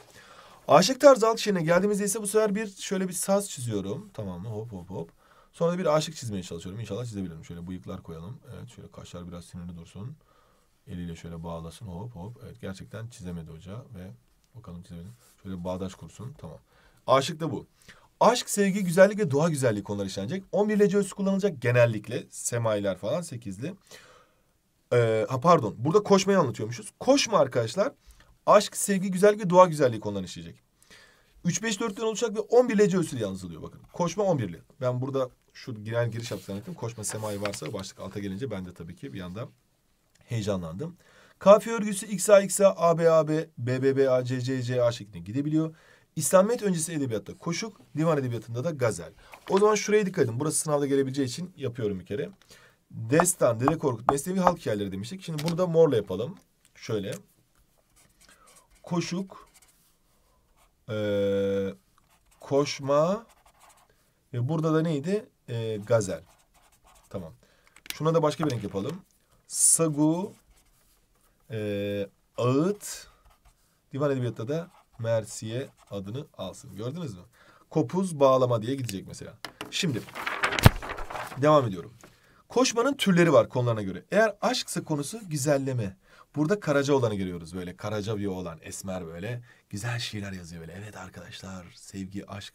Aşık tarzı halk şiirine geldiğimizde ise bu sefer bir şöyle bir saz çiziyorum. Tamam mı? Hop hop hop. Sonra da bir aşık çizmeye çalışıyorum. İnşallah çizebilirim. Şöyle bıyıklar koyalım. Evet şöyle kaşlar biraz sinirli dursun. Eliyle şöyle bağlasın hop hop. Evet gerçekten çizemedi hoca ve bakalım çizebilir. Şöyle bağdaş kursun. Tamam. Aşık da bu. Aşk, sevgi, güzellik ve doğa güzelliği konuları işlenecek. 11 lece ölçüsü kullanılacak genellikle. Semailer falan sekizli. Ee, ha pardon. Burada koşmayı anlatıyormuşuz. Koşma arkadaşlar. Aşk, sevgi, güzellik ve doğa güzelliği konuları işleyecek. 3-5-4'ten oluşacak ve 11 lece usulü yazılıyor bakın. Koşma 11 11'li. Ben burada şu giren giriş yaptım. Koşma semai varsa başlık alta gelince ben de tabii ki bir yandan heyecanlandım. Kafi örgüsü XA XA AB AB BBB ACCC A şeklinde gidebiliyor. İslamiyet öncesi edebiyatta koşuk, divan edebiyatında da gazel. O zaman şuraya dikkat edin. Burası sınavda gelebileceği için yapıyorum bir kere. Destan, Dede Korkut, Mesnevi halk hikayeleri demiştik. Şimdi bunu da morla yapalım. Şöyle. Koşuk, e, koşma ve burada da neydi? E, gazel. Tamam. Şuna da başka bir renk yapalım. Sagu e, ağıt divan edebiyatta da Mersiye adını alsın. Gördünüz mü? Kopuz bağlama diye gidecek mesela. Şimdi devam ediyorum. Koşmanın türleri var konularına göre. Eğer aşksa konusu güzelleme. Burada Karaca olanı görüyoruz böyle. Karaca bir olan esmer böyle. Güzel şiirler yazıyor böyle. Evet arkadaşlar sevgi, aşk.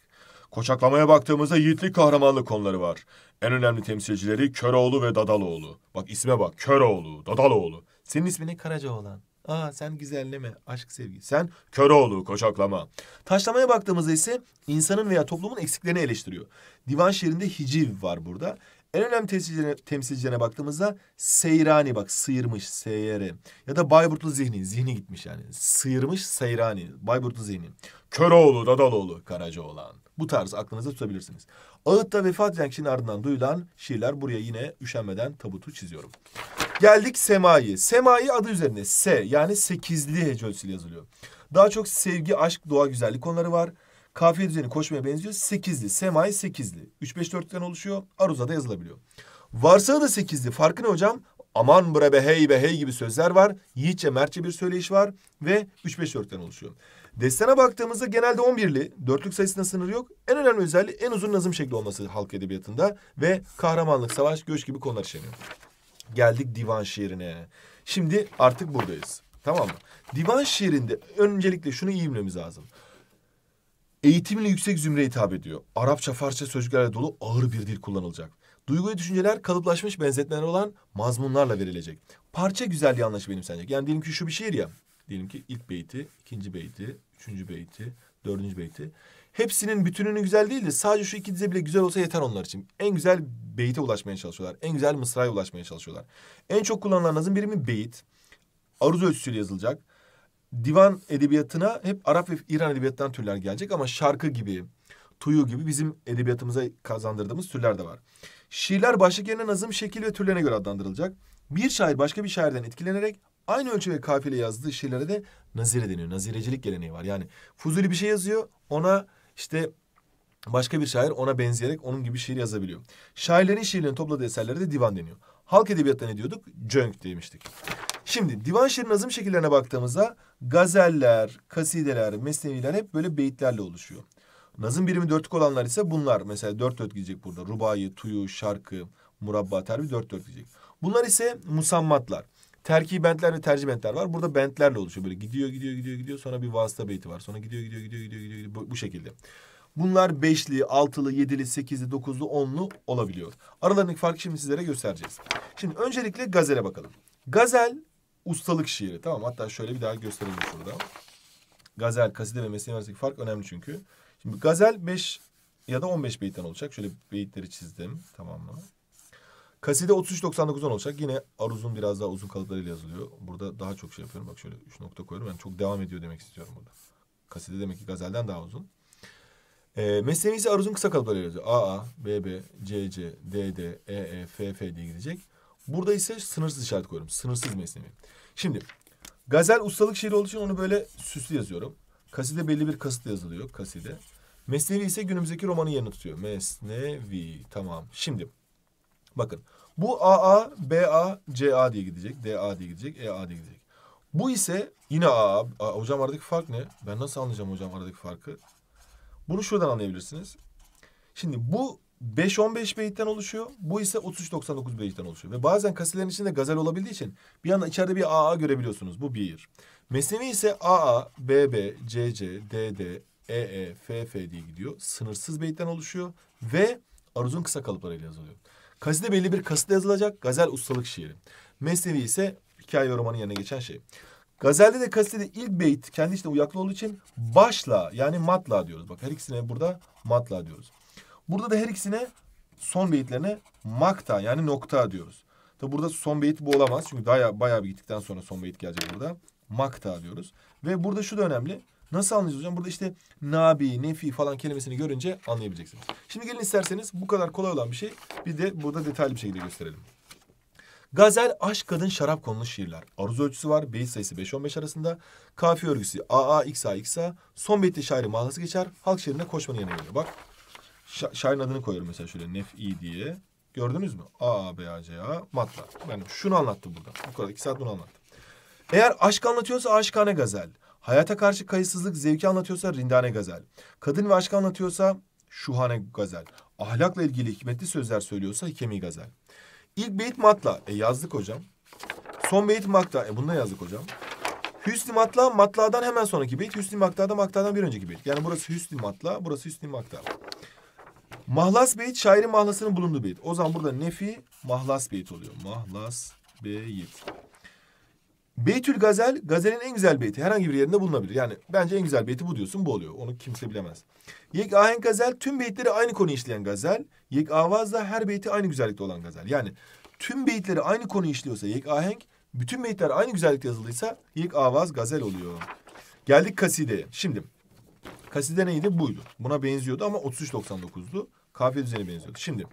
Koçaklamaya baktığımızda yiğitlik kahramanlık konuları var. En önemli temsilcileri Köroğlu ve Dadaloğlu. Bak isme bak. Köroğlu, Dadaloğlu. Senin ismin ne Karaca Karacaoğlan? Aa sen güzelleme, aşk sevgi. Sen Köroğlu, koçaklama. Taşlamaya baktığımızda ise insanın veya toplumun eksiklerini eleştiriyor. Divan şiirinde hiciv var burada. En önemli temsilcilerine, temsilcilerine baktığımızda Seyrani bak sıyırmış seyre ya da Bayburtlu Zihni zihni gitmiş yani sıyırmış Seyrani Bayburtlu Zihni Köroğlu Dadaloğlu Karacaoğlan bu tarz aklınızda tutabilirsiniz. Ağıt'ta vefat eden kişinin ardından duyulan şiirler buraya yine üşenmeden tabutu çiziyorum. Geldik Sema'yı. Sema'yı adı üzerine S yani sekizli hecölsül yazılıyor. Daha çok sevgi, aşk, doğa, güzellik konuları var. Kafiye düzeni koşmaya benziyor. Sekizli. Semai sekizli. Üç beş dörtten oluşuyor. Aruza da yazılabiliyor. Varsa da sekizli. Farkı ne hocam? Aman bre be hey be hey gibi sözler var. Yiğitçe mertçe bir söyleyiş var. Ve üç beş dörtten oluşuyor. Destana baktığımızda genelde on Dörtlük sayısına sınır yok. En önemli özelliği en uzun nazım şekli olması halk edebiyatında. Ve kahramanlık, savaş, göç gibi konular işleniyor. Geldik divan şiirine. Şimdi artık buradayız. Tamam mı? Divan şiirinde öncelikle şunu iyi bilmemiz lazım. Eğitimle yüksek zümre hitap ediyor. Arapça, Farsça sözcüklerle dolu ağır bir dil kullanılacak. Duygu ve düşünceler kalıplaşmış benzetmeler olan mazmunlarla verilecek. Parça güzelliği anlaşı benimsenecek. Yani diyelim ki şu bir şiir ya. Diyelim ki ilk beyti, ikinci beyti, üçüncü beyti, dördüncü beyti. Hepsinin bütününü güzel değil de sadece şu iki dize bile güzel olsa yeter onlar için. En güzel beyte ulaşmaya çalışıyorlar. En güzel mısraya ulaşmaya çalışıyorlar. En çok kullanılan azın birimi beyit. Aruz ölçüsüyle yazılacak divan edebiyatına hep Arap ve İran edebiyatından türler gelecek ama şarkı gibi, tuyu gibi bizim edebiyatımıza kazandırdığımız türler de var. Şiirler başlık yerine nazım, şekil ve türlerine göre adlandırılacak. Bir şair başka bir şairden etkilenerek aynı ölçü ve kafiyle yazdığı şiirlere de nazire deniyor. Nazirecilik geleneği var. Yani Fuzuli bir şey yazıyor, ona işte başka bir şair ona benzeyerek onun gibi şiir yazabiliyor. Şairlerin şiirlerini topladığı eserlere de divan deniyor. Halk edebiyatına ne diyorduk? Cönk demiştik. Şimdi divan Divanşir'in nazım şekillerine baktığımızda gazeller, kasideler, mesneviler hep böyle beyitlerle oluşuyor. Nazım birimi dörtlük olanlar ise bunlar. Mesela dört dört gidecek burada. Rubayı, tuyu, şarkı, murabba, terbi dört dört gidecek. Bunlar ise musammatlar. Terki bentler ve tercih bentler var. Burada bentlerle oluşuyor. Böyle gidiyor, gidiyor, gidiyor, gidiyor. Sonra bir vasıta beyti var. Sonra gidiyor, gidiyor, gidiyor, gidiyor, gidiyor. gidiyor. Bu şekilde. Bunlar beşli, altılı, yedili, sekizli, dokuzlu, onlu olabiliyor. Aralarındaki farkı şimdi sizlere göstereceğiz. Şimdi öncelikle gazele bakalım. Gazel ustalık şiiri. Tamam hatta şöyle bir daha göstereyim şurada. Gazel, kaside ve mesleği arasındaki fark önemli çünkü. Şimdi gazel 5 ya da 15 beyitten olacak. Şöyle beyitleri çizdim tamamla. Kaside 33.99'dan olacak. Yine aruzun biraz daha uzun kalıplarıyla yazılıyor. Burada daha çok şey yapıyorum. Bak şöyle 3 nokta koyuyorum. Yani çok devam ediyor demek istiyorum burada. Kaside demek ki gazelden daha uzun. E, ee, mesleğimiz ise aruzun kısa kalıplarıyla yazıyor. AA, BB, CC, DD, EE, FF diye gidecek. Burada ise sınırsız işaret koyuyorum. Sınırsız mesnevi. Şimdi gazel ustalık şiiri olduğu için onu böyle süslü yazıyorum. Kaside belli bir kasıtla yazılıyor kaside. Mesnevi ise günümüzdeki romanı yerini tutuyor. Mesnevi tamam. Şimdi bakın bu AA, BA, CA diye gidecek. DA diye gidecek, EA diye gidecek. Bu ise yine AA. A, hocam aradaki fark ne? Ben nasıl anlayacağım hocam aradaki farkı? Bunu şuradan anlayabilirsiniz. Şimdi bu 5-15 beyitten oluşuyor. Bu ise 33-99 beyitten oluşuyor. Ve bazen kasilerin içinde gazel olabildiği için bir anda içeride bir AA görebiliyorsunuz. Bu bir. Mesnevi ise AA, BB, CC, DD, EE, FF diye gidiyor. Sınırsız beyitten oluşuyor. Ve aruzun kısa kalıplarıyla yazılıyor. Kaside belli bir kasıtla yazılacak gazel ustalık şiiri. Mesnevi ise hikaye ve romanın yerine geçen şey. Gazelde de kaside ilk beyt kendi içinde uyaklı olduğu için başla yani matla diyoruz. Bak her ikisine burada matla diyoruz. Burada da her ikisine son beyitlerine makta yani nokta diyoruz. Tabi burada son beyit bu olamaz. Çünkü daha bayağı bir gittikten sonra son beyit gelecek burada. Makta diyoruz. Ve burada şu da önemli. Nasıl anlayacağız hocam? Burada işte nabi, nefi falan kelimesini görünce anlayabileceksiniz. Şimdi gelin isterseniz bu kadar kolay olan bir şey bir de burada detaylı bir şekilde gösterelim. Gazel, aşk, kadın, şarap konulu şiirler. Aruz ölçüsü var. Beyit sayısı 5-15 arasında. Kafi örgüsü AA, XA, XA. Son beytte şairi manası geçer. Halk şiirine koşmanın yanına geliyor. Bak Şahin adını koyuyorum mesela şöyle nef'i diye. Gördünüz mü? A, B, A, C, A, matla. Yani şunu anlattım burada. Bu kadar iki saat bunu anlattım. Eğer aşk anlatıyorsa aşkane gazel. Hayata karşı kayıtsızlık zevki anlatıyorsa rindane gazel. Kadın ve aşk anlatıyorsa şuhane gazel. Ahlakla ilgili hikmetli sözler söylüyorsa hikemi gazel. İlk beyit matla. E yazdık hocam. Son beyit makta. E bunu yazdık hocam. Hüsnü matla, matladan hemen sonraki beyit. Hüsnü maktadan, maktadan bir önceki beyit. Yani burası hüsnü matla, burası hüsnü makta. Mahlas beyit şairin mahlasının bulunduğu beyit. O zaman burada nefi mahlas beyit oluyor. Mahlas beyit. Beytül Gazel, gazelin en güzel beyti. Herhangi bir yerinde bulunabilir. Yani bence en güzel beyti bu diyorsun, bu oluyor. Onu kimse bilemez. Yek ahen gazel, tüm beyitleri aynı konu işleyen gazel. Yek avaz da her beyti aynı güzellikte olan gazel. Yani tüm beyitleri aynı konu işliyorsa yek ahenk, bütün beyitler aynı güzellikte yazılıysa, yek avaz gazel oluyor. Geldik kasideye. Şimdi kaside neydi? Buydu. Buna benziyordu ama 33.99'du kafiye düzeni benziyordu. Şimdi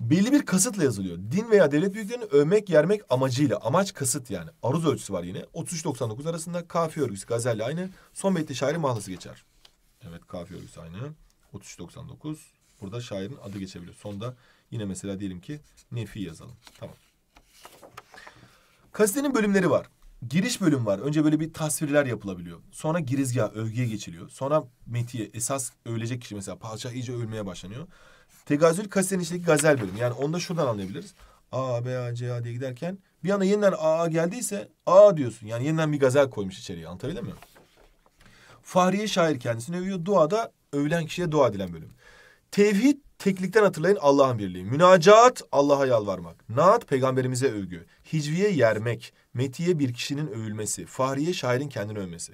belli bir kasıtla yazılıyor. Din veya devlet büyüklerini övmek, yermek amacıyla. Amaç kasıt yani. Aruz ölçüsü var yine. 33-99 arasında kafiye örgüsü gazelli aynı. Son beytte şairin mahlası geçer. Evet kafiye örgüsü aynı. 33-99. Burada şairin adı geçebiliyor. Sonda yine mesela diyelim ki nefi yazalım. Tamam. Kasitenin bölümleri var giriş bölüm var. Önce böyle bir tasvirler yapılabiliyor. Sonra girizgah, övgüye geçiliyor. Sonra metiye, esas övülecek kişi mesela padişah iyice övülmeye başlanıyor. Tegazül Kase'nin içindeki gazel bölüm. Yani onu da şuradan anlayabiliriz. A, B, A, C, A diye giderken bir anda yeniden A geldiyse A diyorsun. Yani yeniden bir gazel koymuş içeriye. Anlatabildim mi? Fahriye şair kendisini övüyor. Duada övülen kişiye dua edilen bölüm. Tevhid teklikten hatırlayın Allah'ın birliği. Münacat Allah'a yalvarmak. Naat peygamberimize övgü. Hicviye yermek. Metiye bir kişinin övülmesi, Fahriye şairin kendini övmesi.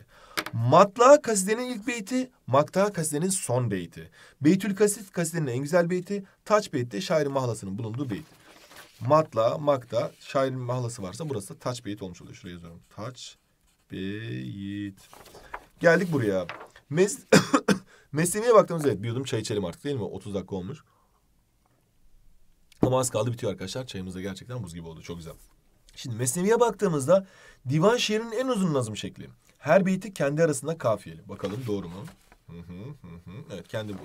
Matla kasidenin ilk beyti, Makta kasidenin son beyti. Beytül kasid kasidenin en güzel beyti, Taç de şairin mahlasının bulunduğu beyt. Matla, Makta, şairin mahlası varsa burası da Taç beyt olmuş oluyor. Şuraya yazıyorum. Taç beyit. Geldik buraya. Mez... Mesleğine baktığımızda evet bir yudum çay içelim artık değil mi? 30 dakika olmuş. Ama az kaldı bitiyor arkadaşlar. Çayımız da gerçekten buz gibi oldu. Çok güzel. Şimdi Mesnevi'ye baktığımızda divan şiirinin en uzun nazım şekli. Her beyti kendi arasında kafiyeli. Bakalım doğru mu? Hı hı hı hı. Evet kendi bu.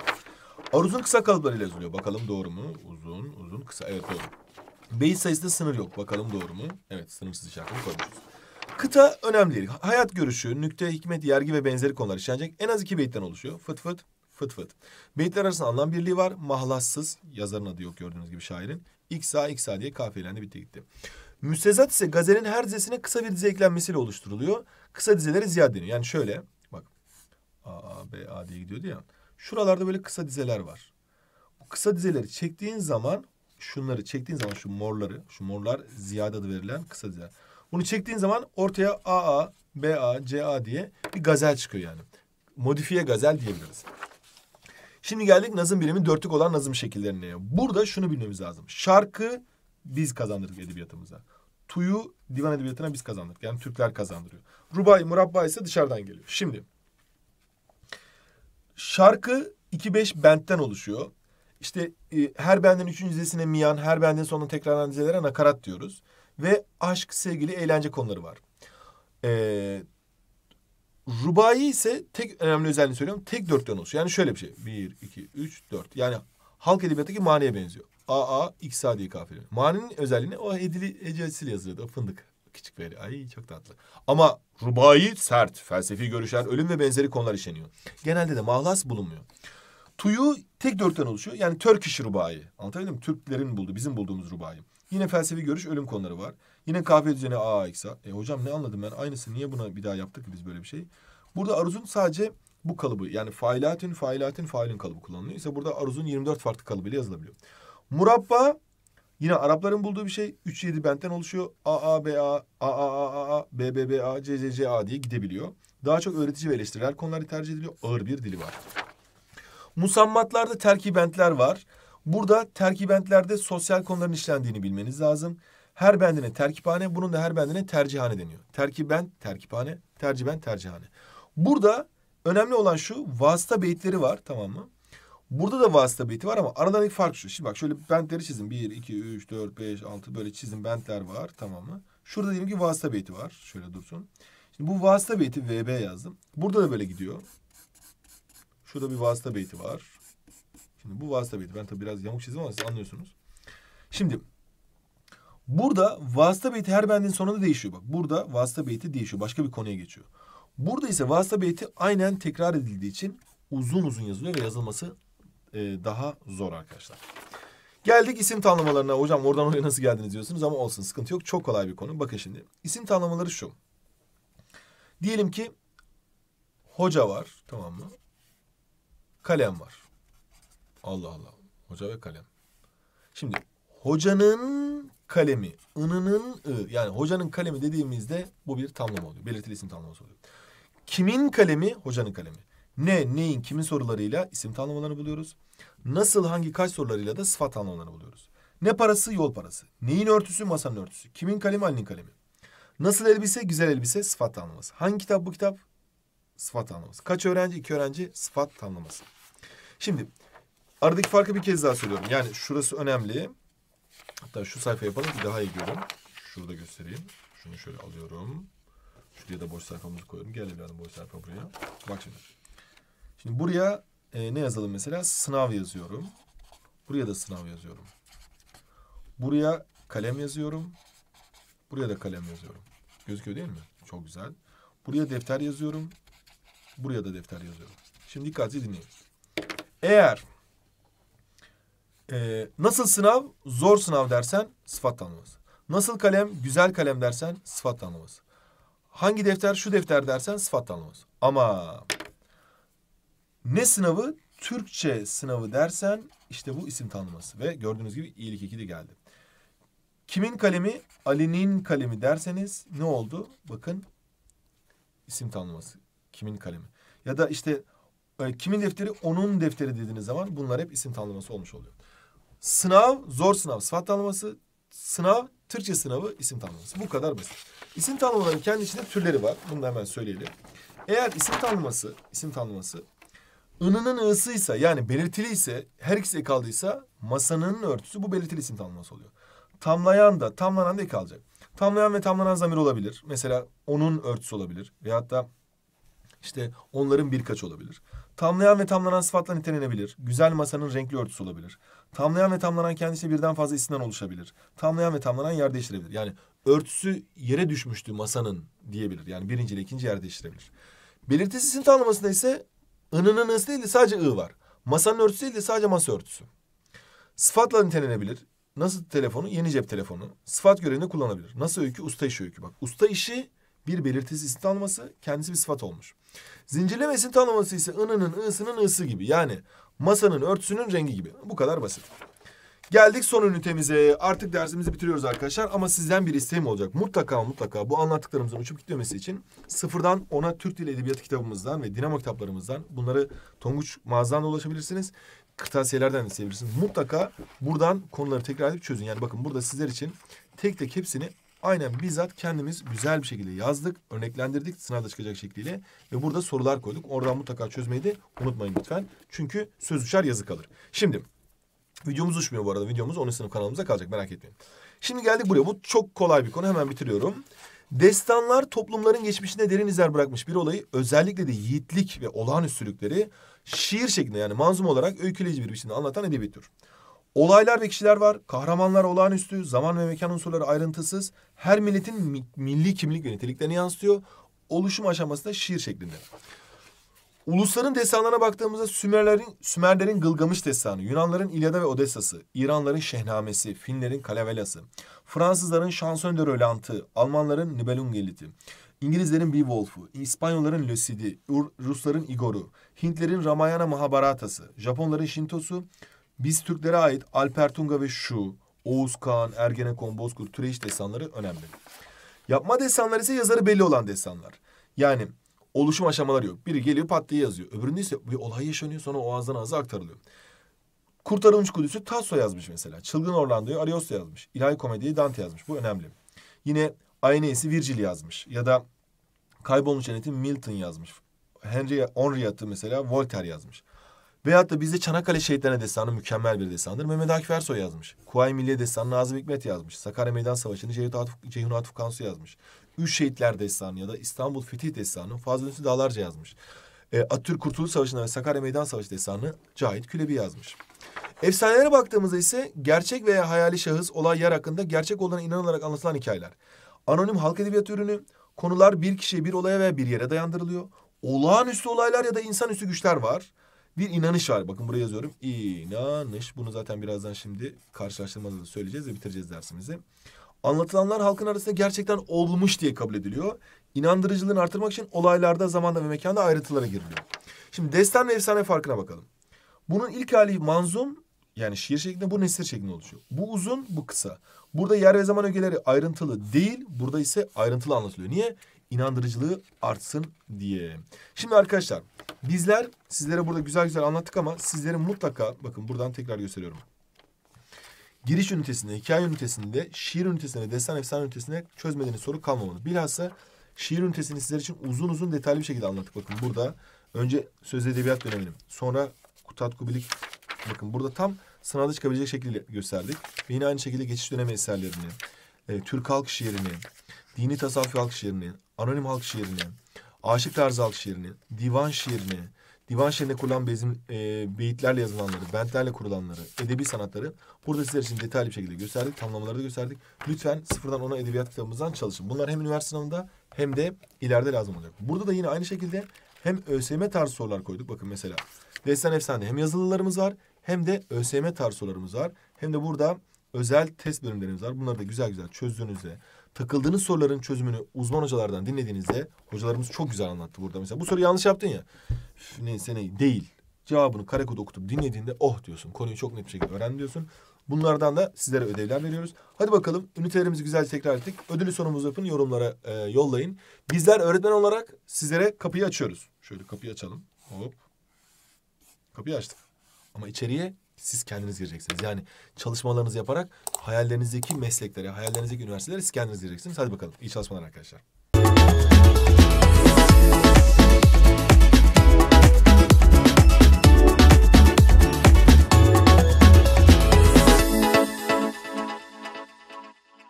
Aruzun kısa kalıplarıyla yazılıyor. Bakalım doğru mu? Uzun, uzun, kısa. Evet doğru. Beyit sayısında sınır yok. Bakalım doğru mu? Evet sınırsız işaretini koymuşuz. Kıta önemli değil. Hayat görüşü, nükte, hikmet, yergi ve benzeri konular işlenecek. En az iki beytten oluşuyor. Fıt fıt, fıt fıt. Beytler arasında anlam birliği var. Mahlassız. Yazarın adı yok gördüğünüz gibi şairin. İksa, iksa diye kafiyelendi bitti gitti. Müstezat ise gazelin her dizesine kısa bir dize eklenmesiyle oluşturuluyor. Kısa dizelere ziyade deniyor. Yani şöyle bak A, A B, A diye gidiyordu ya. Şuralarda böyle kısa dizeler var. Bu kısa dizeleri çektiğin zaman şunları çektiğin zaman şu morları, şu morlar ziyade adı verilen kısa dizeler. Bunu çektiğin zaman ortaya AA, BA, CA diye bir gazel çıkıyor yani. Modifiye gazel diyebiliriz. Şimdi geldik nazım birimi dörtlük olan nazım şekillerine. Burada şunu bilmemiz lazım. Şarkı biz kazandırdık edebiyatımıza. Tuyu divan edebiyatına biz kazandırdık. Yani Türkler kazandırıyor. Rubai, murabba ise dışarıdan geliyor. Şimdi şarkı 2-5 bentten oluşuyor. İşte e, her benden üçüncü dizesine miyan, her benden sonra tekrarlanan dizelere nakarat diyoruz. Ve aşk, sevgili, eğlence konuları var. Ee, rubai ise tek önemli özelliğini söylüyorum. Tek dörtten oluşuyor. Yani şöyle bir şey. Bir, iki, üç, dört. Yani halk edebiyattaki maniye benziyor. AA X diye kafir. Maninin özelliğini o edili hecesiyle yazıyordu. O fındık küçük veri. Ay çok tatlı. Ama rubai sert, felsefi görüşler, ölüm ve benzeri konular işleniyor. Genelde de mahlas bulunmuyor. Tuyu tek dörtten oluşuyor. Yani Turkish rubai. Anlatabildim mi? Türklerin buldu, bizim bulduğumuz rubai. Yine felsefi görüş, ölüm konuları var. Yine kahve düzeni AA iksa. E hocam ne anladım ben? Aynısı niye buna bir daha yaptık biz böyle bir şey? Burada Aruz'un sadece bu kalıbı yani failatün failatün failin kalıbı kullanılıyor. İse burada Aruz'un 24 farklı kalıbıyla yazılabiliyor. Murabba yine Arapların bulduğu bir şey. 3-7 benden oluşuyor. A, A, B, A, A, A, A, A, B, B, B, A, C, C, C, A diye gidebiliyor. Daha çok öğretici ve eleştirel konuları tercih ediliyor. Ağır bir dili var. Musammatlarda terkibentler var. Burada terkibentlerde sosyal konuların işlendiğini bilmeniz lazım. Her bendine terkiphane, bunun da her bendine tercihane deniyor. Terkibent, terkiphane, terciben, tercihane. Burada önemli olan şu, vasıta beyitleri var tamam mı? Burada da vasıtability var ama aradaki fark şu. Şimdi bak şöyle bentleri çizin. bir iki üç dört beş altı böyle çizin bentler var tamam mı? Şurada diyelim ki vasıtability var. Şöyle dursun. Şimdi bu vasıtability VB yazdım. Burada da böyle gidiyor. Şurada bir vasıtability var. Şimdi bu vasıtability. Ben tabii biraz yamuk çizdim ama siz anlıyorsunuz. Şimdi burada vasıtability her bendin sonunda değişiyor. Bak burada vasıtability değişiyor. Başka bir konuya geçiyor. Burada ise vasıtability aynen tekrar edildiği için uzun uzun yazılıyor ve yazılması e, daha zor arkadaşlar. Geldik isim tanımlamalarına. Hocam oradan oraya nasıl geldiniz diyorsunuz ama olsun sıkıntı yok. Çok kolay bir konu. Bakın şimdi isim tanımlamaları şu. Diyelim ki hoca var tamam mı? Kalem var. Allah Allah. Hoca ve kalem. Şimdi hocanın kalemi, ınının ı yani hocanın kalemi dediğimizde bu bir tanımlama oluyor. Belirtili isim tanımlaması oluyor. Kimin kalemi? Hocanın kalemi. Ne, neyin, kimin sorularıyla isim tanımlarını buluyoruz. Nasıl, hangi, kaç sorularıyla da sıfat tanımlarını buluyoruz. Ne parası? Yol parası. Neyin örtüsü? Masanın örtüsü. Kimin kalemi? Annenin kalemi. Nasıl elbise? Güzel elbise. Sıfat tanımlaması. Hangi kitap? Bu kitap. Sıfat tanımlaması. Kaç öğrenci? iki öğrenci. Sıfat tanımlaması. Şimdi aradaki farkı bir kez daha söylüyorum. Yani şurası önemli. Hatta şu sayfa yapalım ki daha iyi görün. Şurada göstereyim. Şunu şöyle alıyorum. Şuraya da boş sayfamızı koyuyorum. Gel evladım boş sayfa buraya. Bak şimdi. Şimdi buraya e, ne yazalım mesela? Sınav yazıyorum. Buraya da sınav yazıyorum. Buraya kalem yazıyorum. Buraya da kalem yazıyorum. Gözüküyor değil mi? Çok güzel. Buraya defter yazıyorum. Buraya da defter yazıyorum. Şimdi dikkatli dinleyin. Eğer e, nasıl sınav? Zor sınav dersen sıfat tanımlaması. Nasıl kalem? Güzel kalem dersen sıfat tanımlaması. Hangi defter? Şu defter dersen sıfat tanımlaması. Ama ne sınavı? Türkçe sınavı dersen işte bu isim tanıması Ve gördüğünüz gibi iyilik iki de geldi. Kimin kalemi? Ali'nin kalemi derseniz ne oldu? Bakın isim tanıması Kimin kalemi? Ya da işte e, kimin defteri? Onun defteri dediğiniz zaman bunlar hep isim tanıması olmuş oluyor. Sınav, zor sınav, sıfat tanımlaması. Sınav, Türkçe sınavı, isim tanıması Bu kadar basit. İsim tanımlaların kendi içinde türleri var. Bunu da hemen söyleyelim. Eğer isim tanıması isim tanıması ınının ısıysa yani belirtiliyse her ikisi ek aldıysa masanın örtüsü bu belirtili isim tamlaması oluyor. Tamlayan da tamlanan da kalacak. Tamlayan ve tamlanan zamir olabilir. Mesela onun örtüsü olabilir. Veyahut da işte onların birkaç olabilir. Tamlayan ve tamlanan sıfatla nitelenebilir. Güzel masanın renkli örtüsü olabilir. Tamlayan ve tamlanan kendisi birden fazla isimden oluşabilir. Tamlayan ve tamlanan yer değiştirebilir. Yani örtüsü yere düşmüştü masanın diyebilir. Yani birinci ile ikinci yer değiştirebilir. Belirtisiz isim tanımlamasında ise I'nın ı'sı değil de sadece ı var. Masanın örtüsü değil de sadece masa örtüsü. Sıfatla nitelenebilir. Nasıl telefonu? Yeni cep telefonu. Sıfat görevini kullanabilir. Nasıl öykü? Usta işi öykü. Bak usta işi bir belirtisi isim tanıması kendisi bir sıfat olmuş. Zincirleme isim tanıması ise ınının ısının ısı gibi. Yani masanın örtüsünün rengi gibi. Bu kadar basit. Geldik son ünitemize. Artık dersimizi bitiriyoruz arkadaşlar. Ama sizden bir isteğim olacak. Mutlaka mutlaka bu anlattıklarımızın uçup gitmemesi için sıfırdan ona Türk Dili Edebiyatı kitabımızdan ve Dinamo kitaplarımızdan bunları Tonguç mağazadan da ulaşabilirsiniz. Kırtasiyelerden de isteyebilirsiniz. Mutlaka buradan konuları tekrar edip çözün. Yani bakın burada sizler için tek tek hepsini aynen bizzat kendimiz güzel bir şekilde yazdık, örneklendirdik sınavda çıkacak şekliyle ve burada sorular koyduk. Oradan mutlaka çözmeyi de unutmayın lütfen. Çünkü söz uçar yazı kalır. Şimdi Videomuz uçmuyor bu arada. Videomuz 10. sınıf kanalımıza kalacak merak etmeyin. Şimdi geldik buraya. Bu çok kolay bir konu. Hemen bitiriyorum. Destanlar toplumların geçmişinde derin izler bırakmış bir olayı özellikle de yiğitlik ve olağanüstülükleri şiir şeklinde yani manzum olarak öyküleyici bir biçimde anlatan edebi tür. Olaylar ve kişiler var. Kahramanlar olağanüstü, zaman ve mekan unsurları ayrıntısız. Her milletin mi milli kimlik ve niteliklerini yansıtıyor. Oluşum aşamasında şiir şeklinde. Ulusların destanlarına baktığımızda Sümerlerin, Sümerlerin Gılgamış destanı, Yunanların İlyada ve Odessa'sı, İranların Şehnamesi, Finlerin Kalevelası, Fransızların Şanson de Rolant'ı, Almanların Nibelungelit'i, İngilizlerin Beowulf'u, İspanyolların Le Cid'i, Rusların Igor'u, Hintlerin Ramayana Mahabharatası, Japonların Shinto'su, biz Türklere ait Alpertunga ve Şu, Oğuz Kağan, Ergenekon, Bozkurt, Türeyiş destanları önemli. Yapma destanları ise yazarı belli olan destanlar. Yani oluşum aşamaları yok. Biri geliyor pat diye yazıyor. Öbüründe ise bir olay yaşanıyor sonra o ağızdan ağza aktarılıyor. Kurtarılmış Kudüs'ü Tasso yazmış mesela. Çılgın Orlando'yu Ariosto yazmış. İlahi Komedi'yi Dante yazmış. Bu önemli. Yine Aeneis'i Virgil yazmış. Ya da Kaybolmuş Cennet'i Milton yazmış. Henry Henriat'ı mesela Voltaire yazmış. Veyahut da bizde Çanakkale Şehitlerine Destanı mükemmel bir destandır. Mehmet Akif Ersoy yazmış. Kuvayi Milliye Destanı Nazım Hikmet yazmış. Sakarya Meydan Savaşı'nı Ceyhun Atıf, Ceyhun Atıf Kansu yazmış. Üç Şehitler Destanı ya da İstanbul Fetih Destanı Fazıl Ünsü Dağlarca yazmış. E, Atatürk Kurtuluş Savaşı'nda ve Sakarya Meydan Savaşı Destanı Cahit Külebi yazmış. Efsanelere baktığımızda ise gerçek veya hayali şahıs olay yer hakkında gerçek olana inanılarak anlatılan hikayeler. Anonim halk edebiyatı ürünü konular bir kişiye bir olaya veya bir yere dayandırılıyor. Olağanüstü olaylar ya da insanüstü güçler var. Bir inanış var. Bakın buraya yazıyorum. İnanış. Bunu zaten birazdan şimdi karşılaştırmada da söyleyeceğiz ve bitireceğiz dersimizi. Anlatılanlar halkın arasında gerçekten olmuş diye kabul ediliyor. İnandırıcılığını artırmak için olaylarda, zamanda ve mekanda ayrıntılara giriliyor. Şimdi destan ve efsane farkına bakalım. Bunun ilk hali manzum yani şiir şeklinde bu nesir şeklinde oluşuyor. Bu uzun, bu kısa. Burada yer ve zaman ögeleri ayrıntılı değil, burada ise ayrıntılı anlatılıyor. Niye? İnandırıcılığı artsın diye. Şimdi arkadaşlar bizler sizlere burada güzel güzel anlattık ama sizlerin mutlaka bakın buradan tekrar gösteriyorum giriş ünitesinde, hikaye ünitesinde, şiir ünitesinde destan efsane ünitesinde çözmediğiniz soru kalmamalı. Bilhassa şiir ünitesini sizler için uzun uzun detaylı bir şekilde anlattık. Bakın burada önce söz edebiyat dönemim, sonra Kutat Kubilik bakın burada tam sınavda çıkabilecek şekilde gösterdik. Ve yine aynı şekilde geçiş dönemi eserlerini, e, Türk halk şiirini, dini tasavvuf halk şiirini, anonim halk şiirini, aşık tarzı halk şiirini, divan şiirini, divan şeklinde kurulan bezim, e, beyitlerle yazılanları, bentlerle kurulanları, edebi sanatları burada sizler için detaylı bir şekilde gösterdik. Tamlamaları da gösterdik. Lütfen sıfırdan ona edebiyat kitabımızdan çalışın. Bunlar hem üniversite sınavında hem de ileride lazım olacak. Burada da yine aynı şekilde hem ÖSYM tarzı sorular koyduk. Bakın mesela Destan Efsane hem yazılılarımız var hem de ÖSYM tarzı sorularımız var. Hem de burada özel test bölümlerimiz var. Bunları da güzel güzel çözdüğünüzde takıldığınız soruların çözümünü uzman hocalardan dinlediğinizde hocalarımız çok güzel anlattı burada. Mesela bu soru yanlış yaptın ya. Üf, neyse ne değil. Cevabını kare kod okutup dinlediğinde oh diyorsun. Konuyu çok net bir şekilde öğren diyorsun. Bunlardan da sizlere ödevler veriyoruz. Hadi bakalım ünitelerimizi güzel tekrar ettik. Ödülü sorumuzu yapın yorumlara e, yollayın. Bizler öğretmen olarak sizlere kapıyı açıyoruz. Şöyle kapıyı açalım. Hop. Kapıyı açtık. Ama içeriye siz kendiniz gireceksiniz. Yani çalışmalarınızı yaparak hayallerinizdeki meslekleri, hayallerinizdeki üniversiteleri siz kendiniz gireceksiniz. Hadi bakalım. İyi çalışmalar arkadaşlar.